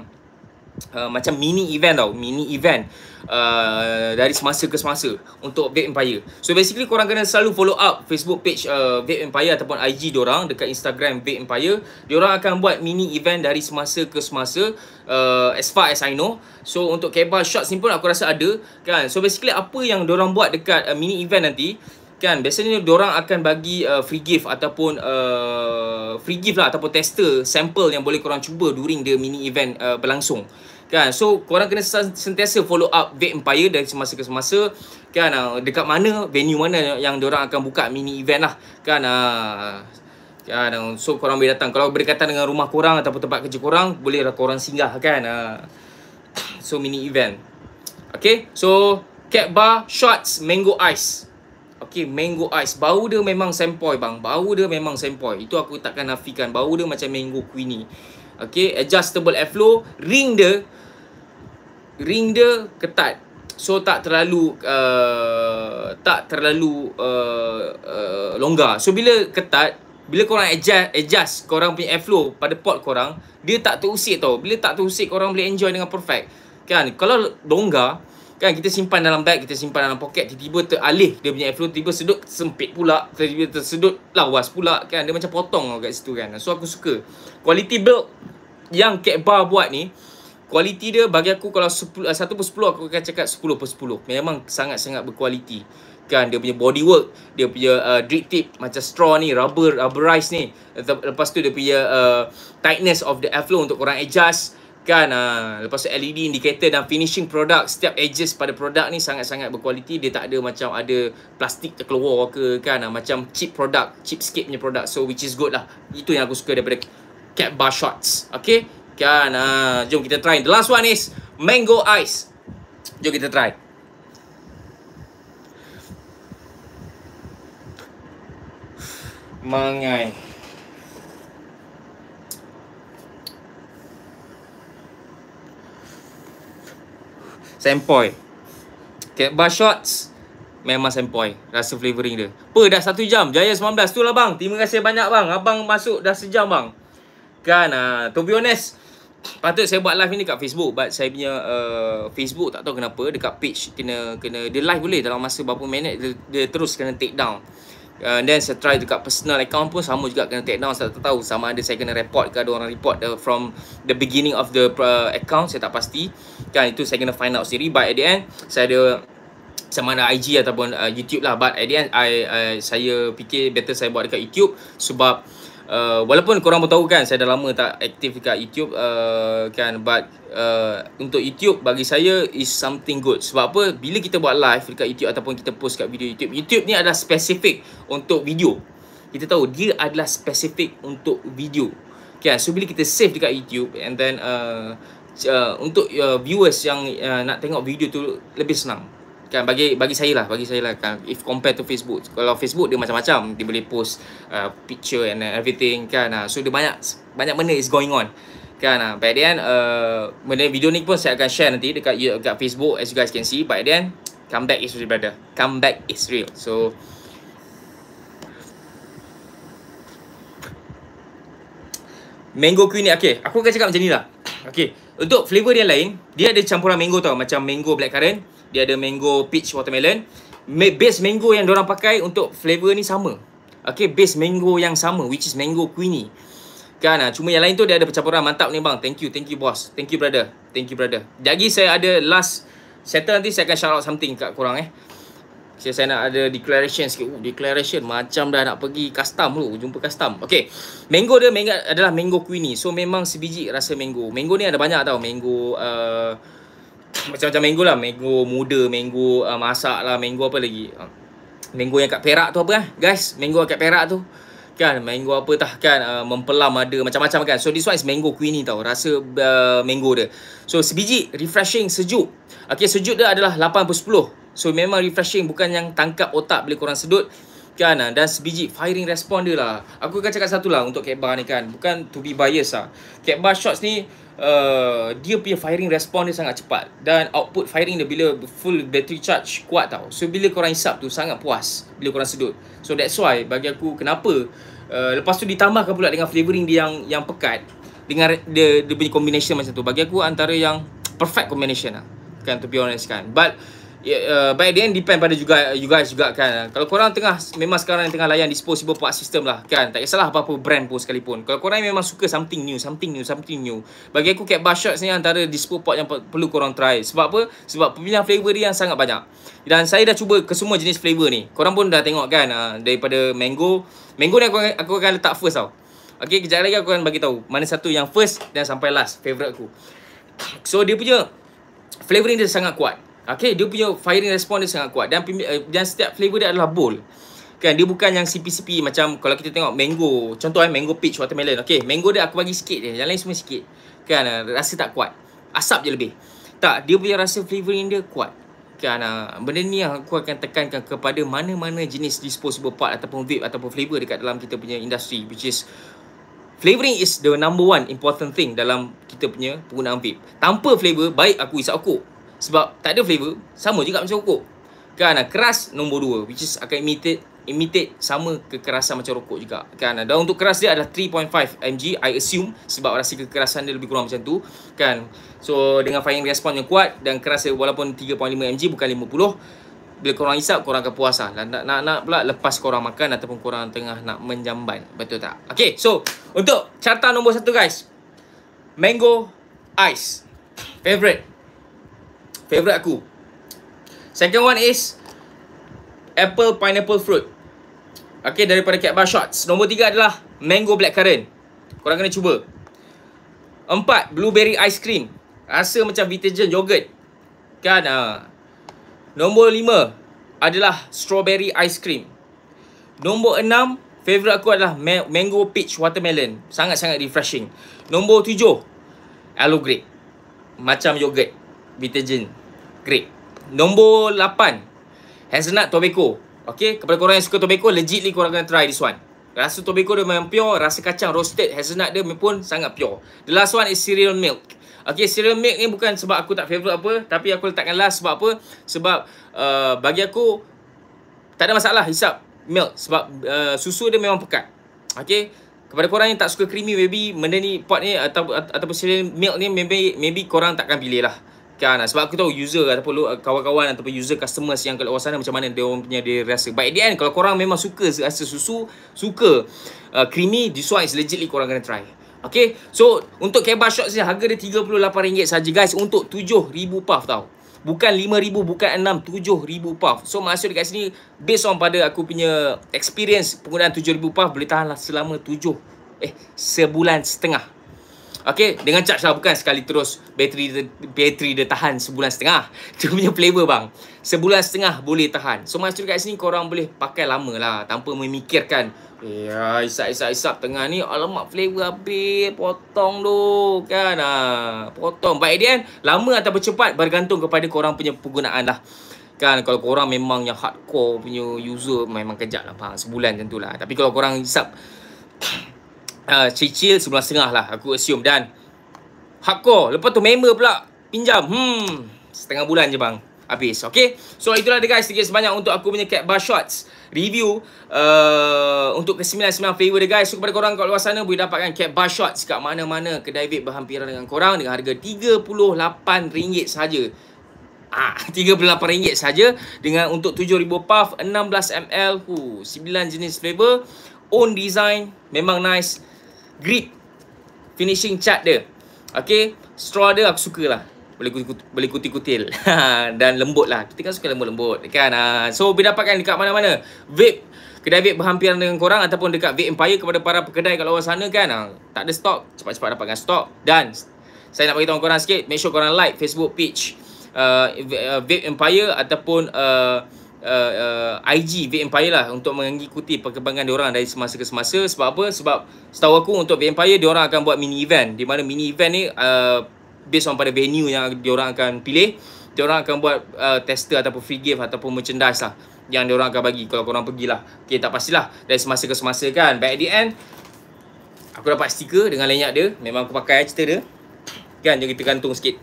uh, macam mini event tau mini event Uh, dari semasa ke semasa untuk Vape Empire. So basically korang kena selalu follow up Facebook page uh, Vape Empire ataupun IG diorang dekat Instagram Vape Empire. Diorang akan buat mini event dari semasa ke semasa uh, as far as I know. So untuk kebal shot simple aku rasa ada kan. So basically apa yang diorang buat dekat uh, mini event nanti kan biasanya dia orang akan bagi uh, free gift ataupun uh, free gift lah ataupun tester sampel yang boleh korang cuba during the mini event uh, berlangsung kan so korang kena sentiasa follow up Vape Empire dari semasa ke semasa kan uh, dekat mana venue mana yang dia orang akan buka mini event lah kan uh, kan uh, so korang boleh datang kalau berdekatan dengan rumah korang ataupun tempat kerja korang boleh lah korang singgah kan uh, so mini event Okay, so Cat Bar Shots Mango Ice okey mango ice bau dia memang sempoi bang bau dia memang sempoi itu aku takkan nafikan bau dia macam mango ni. okey adjustable airflow ring dia ring dia ketat so tak terlalu uh, tak terlalu uh, uh, longgar so bila ketat bila korang adjust, adjust korang punya airflow pada port korang, dia tak terusik tau. Bila tak terusik, korang boleh enjoy dengan perfect. Kan? Kalau longgar, Kan kita simpan dalam bag, kita simpan dalam poket, tiba-tiba teralih dia punya airflow, tiba-tiba sedut sempit pula, tiba-tiba tersedut lawas pula kan. Dia macam potong kat situ kan. So aku suka. Quality build yang Kek Bar buat ni, quality dia bagi aku kalau 10, ah, per 10 aku akan cakap 10 per 10. Memang sangat-sangat berkualiti. Kan dia punya bodywork, dia punya uh, drip tip macam straw ni, rubber, rubberized ni. Lepas tu dia punya uh, tightness of the airflow untuk orang adjust kan uh, lepas tu LED indicator dan finishing product setiap edges pada produk ni sangat-sangat berkualiti dia tak ada macam ada plastik terkeluar ke kan uh, macam cheap product cheapskate punya product so which is good lah itu yang aku suka daripada cat bar shots okay kan uh, jom kita try the last one is mango ice jom kita try mangai Sempoi Cat bar shots Memang sempoi Rasa flavoring dia Apa dah satu jam Jaya 19 lah bang Terima kasih banyak bang Abang masuk dah sejam bang Kan uh, To be honest Patut saya buat live ni kat Facebook But saya punya uh, Facebook tak tahu kenapa Dekat page Kena kena Dia live boleh dalam masa berapa minit Dia, dia terus kena take down Uh, and then saya try dekat personal account pun sama juga kena take down saya tak tahu sama ada saya kena report ke ada orang report uh, from the beginning of the uh, account saya tak pasti kan itu saya kena find out sendiri but at the end saya ada sama ada IG ataupun uh, YouTube lah but at the end I, I saya fikir better saya buat dekat YouTube sebab Uh, walaupun korang tahu kan saya dah lama tak aktif dekat YouTube uh, kan but uh, untuk YouTube bagi saya is something good sebab apa bila kita buat live dekat YouTube ataupun kita post kat video YouTube YouTube ni adalah spesifik untuk video kita tahu dia adalah spesifik untuk video kan so bila kita save dekat YouTube and then uh, uh, untuk uh, viewers yang uh, nak tengok video tu lebih senang kan bagi bagi saya lah bagi saya lah kan if compare to Facebook kalau Facebook dia macam-macam dia boleh post uh, picture and everything kan uh, so dia banyak banyak benda is going on kan ah. uh, by then uh, video ni pun saya akan share nanti dekat ya, dekat Facebook as you guys can see by then come back is real brother come back is real so mango queen ni okay aku akan cakap macam ni lah okay untuk flavor dia lain dia ada campuran mango tau macam mango blackcurrant dia ada mango peach watermelon base mango yang diorang pakai untuk flavor ni sama Okay, base mango yang sama which is mango queenie kan ah, cuma yang lain tu dia ada percampuran mantap ni bang thank you thank you boss thank you brother thank you brother jadi saya ada last settle nanti saya akan shout out something kat korang eh saya, saya nak ada declaration sikit Ooh, declaration macam dah nak pergi custom tu jumpa custom Okay, mango dia mango, adalah mango queenie so memang sebiji rasa mango mango ni ada banyak tau mango uh, macam-macam mango lah mango muda mango uh, masak lah mango apa lagi uh, ah. mango yang kat perak tu apa kan guys mango kat perak tu kan mango apa tah kan uh, mempelam ada macam-macam kan so this one is mango queenie tau rasa uh, mango dia so sebiji refreshing sejuk okay sejuk dia adalah 8 10 so memang refreshing bukan yang tangkap otak bila korang sedut kan ah, dan sebiji firing respon dia lah aku akan cakap satu lah untuk Kekbar ni kan bukan to be biased lah Kekbar shots ni uh, dia punya firing respon dia sangat cepat dan output firing dia bila full battery charge kuat tau so bila korang isap tu sangat puas bila korang sedut so that's why bagi aku kenapa uh, lepas tu ditambahkan pula dengan flavoring dia yang yang pekat dengan dia, dia punya combination macam tu bagi aku antara yang perfect combination lah kan to be honest kan but yeah, uh, by the end depend pada juga you guys juga kan kalau korang tengah memang sekarang yang tengah layan disposable part system lah kan tak kisahlah apa-apa brand pun sekalipun kalau korang memang suka something new something new something new bagi aku cat bar shots ni antara dispo part yang perlu korang try sebab apa sebab pemilihan flavor dia yang sangat banyak dan saya dah cuba ke semua jenis flavor ni korang pun dah tengok kan uh, daripada mango mango ni aku, aku akan letak first tau Okay, kejap lagi aku akan bagi tahu mana satu yang first dan sampai last favorite aku. So dia punya flavoring dia sangat kuat. Okay, dia punya firing response dia sangat kuat dan eh, dan setiap flavor dia adalah bold. Kan dia bukan yang CPCP macam kalau kita tengok mango, contoh eh mango peach watermelon. Okay, mango dia aku bagi sikit je, yang lain semua sikit. Kan eh, rasa tak kuat. Asap je lebih. Tak, dia punya rasa flavoring dia kuat. Kan eh, benda ni yang aku akan tekankan kepada mana-mana jenis disposable part ataupun vape ataupun flavor dekat dalam kita punya industri which is Flavoring is the number one important thing dalam kita punya penggunaan vape. Tanpa flavor, baik aku isap aku. Sebab tak ada flavor Sama juga macam rokok Kan keras nombor dua, Which is akan imitate Imitate sama kekerasan macam rokok juga Kan dan untuk keras dia adalah 3.5 mg I assume Sebab rasa kekerasan dia lebih kurang macam tu Kan So dengan firing response yang kuat Dan keras dia walaupun 3.5 mg bukan 50 bila korang isap, korang akan puas lah. lah. Nak, nak, nak pula lepas korang makan ataupun korang tengah nak menjamban. Betul tak? Okay, so untuk carta nombor satu guys. Mango Ice. Favorite favorite aku. Second one is apple pineapple fruit. Okay, daripada Catbar Shots. Nombor tiga adalah mango blackcurrant. Korang kena cuba. Empat, blueberry ice cream. Rasa macam detergent yogurt. Kan? Ha. Nombor lima adalah strawberry ice cream. Nombor enam, favorite aku adalah mango peach watermelon. Sangat-sangat refreshing. Nombor tujuh, aloe grape. Macam yogurt detergent great nombor 8 hazelnut tobacco Okay, kepada korang yang suka tobacco, legitly ni korang akan try this one. Rasa tobacco dia memang pure, rasa kacang roasted, hazelnut dia pun sangat pure. The last one is cereal milk. Okay, cereal milk ni bukan sebab aku tak favourite apa, tapi aku letakkan last sebab apa? Sebab uh, bagi aku, tak ada masalah hisap milk sebab uh, susu dia memang pekat. Okay, kepada korang yang tak suka creamy, maybe benda ni, pot ni atau, atau, ataupun cereal milk ni, maybe, maybe korang takkan pilih lah. Kan, Sebab aku tahu user ataupun kawan-kawan ataupun user customers yang kalau sana macam mana dia orang punya dia rasa. But at the end, kalau korang memang suka rasa susu, suka uh, creamy, this one is legitly korang kena try. Okay, so untuk kebab shot ni harga dia RM38 saja guys untuk 7,000 puff tau. Bukan 5,000, bukan 6, 7,000 puff. So maksud dekat sini, based on pada aku punya experience penggunaan 7,000 puff, boleh tahanlah selama 7, eh sebulan setengah. Okay, dengan charge lah bukan sekali terus bateri dia, bateri dia tahan sebulan setengah. Dia punya flavor bang. Sebulan setengah boleh tahan. So, maksud kat sini korang boleh pakai lama lah. Tanpa memikirkan. Ya, isap-isap-isap tengah ni. Alamak, flavor habis. Potong tu. Kan? Ha, potong. Baik dia lama atau cepat bergantung kepada korang punya penggunaan lah. Kan, kalau korang memang yang hardcore punya user, memang kejap lah. Faham? Sebulan macam tu lah. Tapi kalau korang isap... Ah, cicil sebulan setengah lah aku assume dan hardcore lepas tu member pula pinjam hmm setengah bulan je bang habis okey so itulah dia guys sedikit sebanyak untuk aku punya cat bar shots review uh, untuk ke-99 favor dia guys so kepada korang kat luar sana boleh dapatkan cat bar shots kat mana-mana kedai vape berhampiran dengan korang dengan harga RM38 saja Ah, RM38 saja dengan untuk 7000 puff 16 ml hu 9 jenis flavor own design memang nice grip finishing chart dia. Okay. Straw dia aku suka lah. Boleh, kut- boleh kutil-kutil. Dan lembut lah. Kita kan suka lembut-lembut. Kan? Ha. So, boleh dapatkan dekat mana-mana. Vape. Kedai vape berhampiran dengan korang ataupun dekat vape empire kepada para pekedai kat luar sana kan. Ha. Tak ada stok. Cepat-cepat dapatkan stok. Dan saya nak beritahu korang sikit. Make sure korang like Facebook page. Uh, uh vape empire ataupun... Uh, uh, uh, IG V Empire lah untuk mengikuti perkembangan orang dari semasa ke semasa sebab apa sebab setahu aku untuk V Empire orang akan buat mini event di mana mini event ni uh, based on pada venue yang dia orang akan pilih dia orang akan buat uh, tester ataupun free gift ataupun merchandise lah yang orang akan bagi kalau korang pergi lah ok tak pastilah dari semasa ke semasa kan back at the end aku dapat stiker dengan lenyap dia memang aku pakai cerita dia kan jadi kita gantung sikit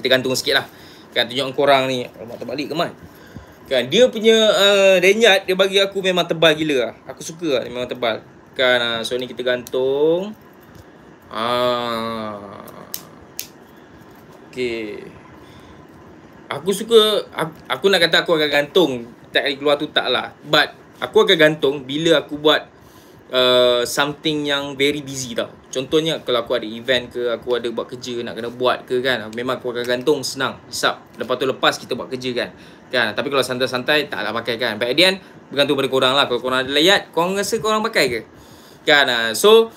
kita gantung sikit lah kan tunjuk korang ni alamak terbalik ke mana Kan dia punya uh, renyat dia bagi aku memang tebal gila lah. Aku suka lah memang tebal. Kan uh, so ni kita gantung. Ah. Okay. Aku suka aku, aku nak kata aku akan gantung tak keluar tu tak lah. But aku akan gantung bila aku buat uh, something yang very busy tau. Contohnya kalau aku ada event ke aku ada buat kerja nak kena buat ke kan memang aku akan gantung senang. Sebab lepas tu lepas kita buat kerja kan kan tapi kalau santai-santai tak nak pakai kan back dia bergantung pada korang lah kalau korang ada layat korang rasa korang pakai ke kan ah, so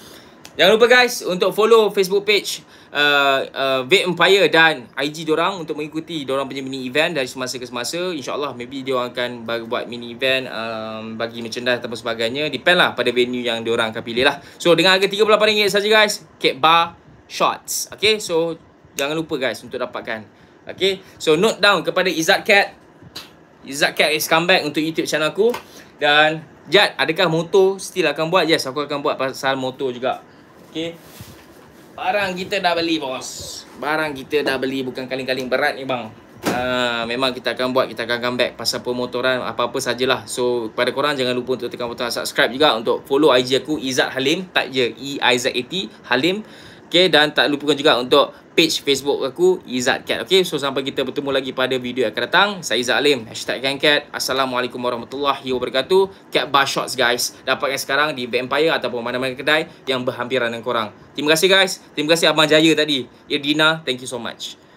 jangan lupa guys untuk follow facebook page Uh, uh, Vape Empire dan IG diorang untuk mengikuti diorang punya mini event dari semasa ke semasa insyaAllah maybe diorang akan buat mini event um, bagi merchandise atau sebagainya depend lah pada venue yang diorang akan pilih lah so dengan harga RM38 saja guys Cape Bar Shots okay. so jangan lupa guys untuk dapatkan okay. so note down kepada Izzat Cat Izzat Cat is come back untuk YouTube channel aku Dan Jad, adakah motor still akan buat? Yes, aku akan buat pasal motor juga Okay Barang kita dah beli, bos Barang kita dah beli bukan kaling-kaling berat ni, bang uh, Memang kita akan buat, kita akan come back Pasal pemotoran, apa-apa sajalah So, kepada korang jangan lupa untuk tekan butang subscribe juga Untuk follow IG aku, Izzat Halim Type je, E-I-Z-A-T Halim Okay, dan tak lupakan juga untuk page Facebook aku Izzat Cat okay? so sampai kita bertemu lagi pada video yang akan datang saya Izzat Alim hashtag Cat Assalamualaikum Warahmatullahi Wabarakatuh Cat Bar Shots guys dapatkan sekarang di Vampire ataupun mana-mana kedai yang berhampiran dengan korang terima kasih guys terima kasih Abang Jaya tadi Dina, thank you so much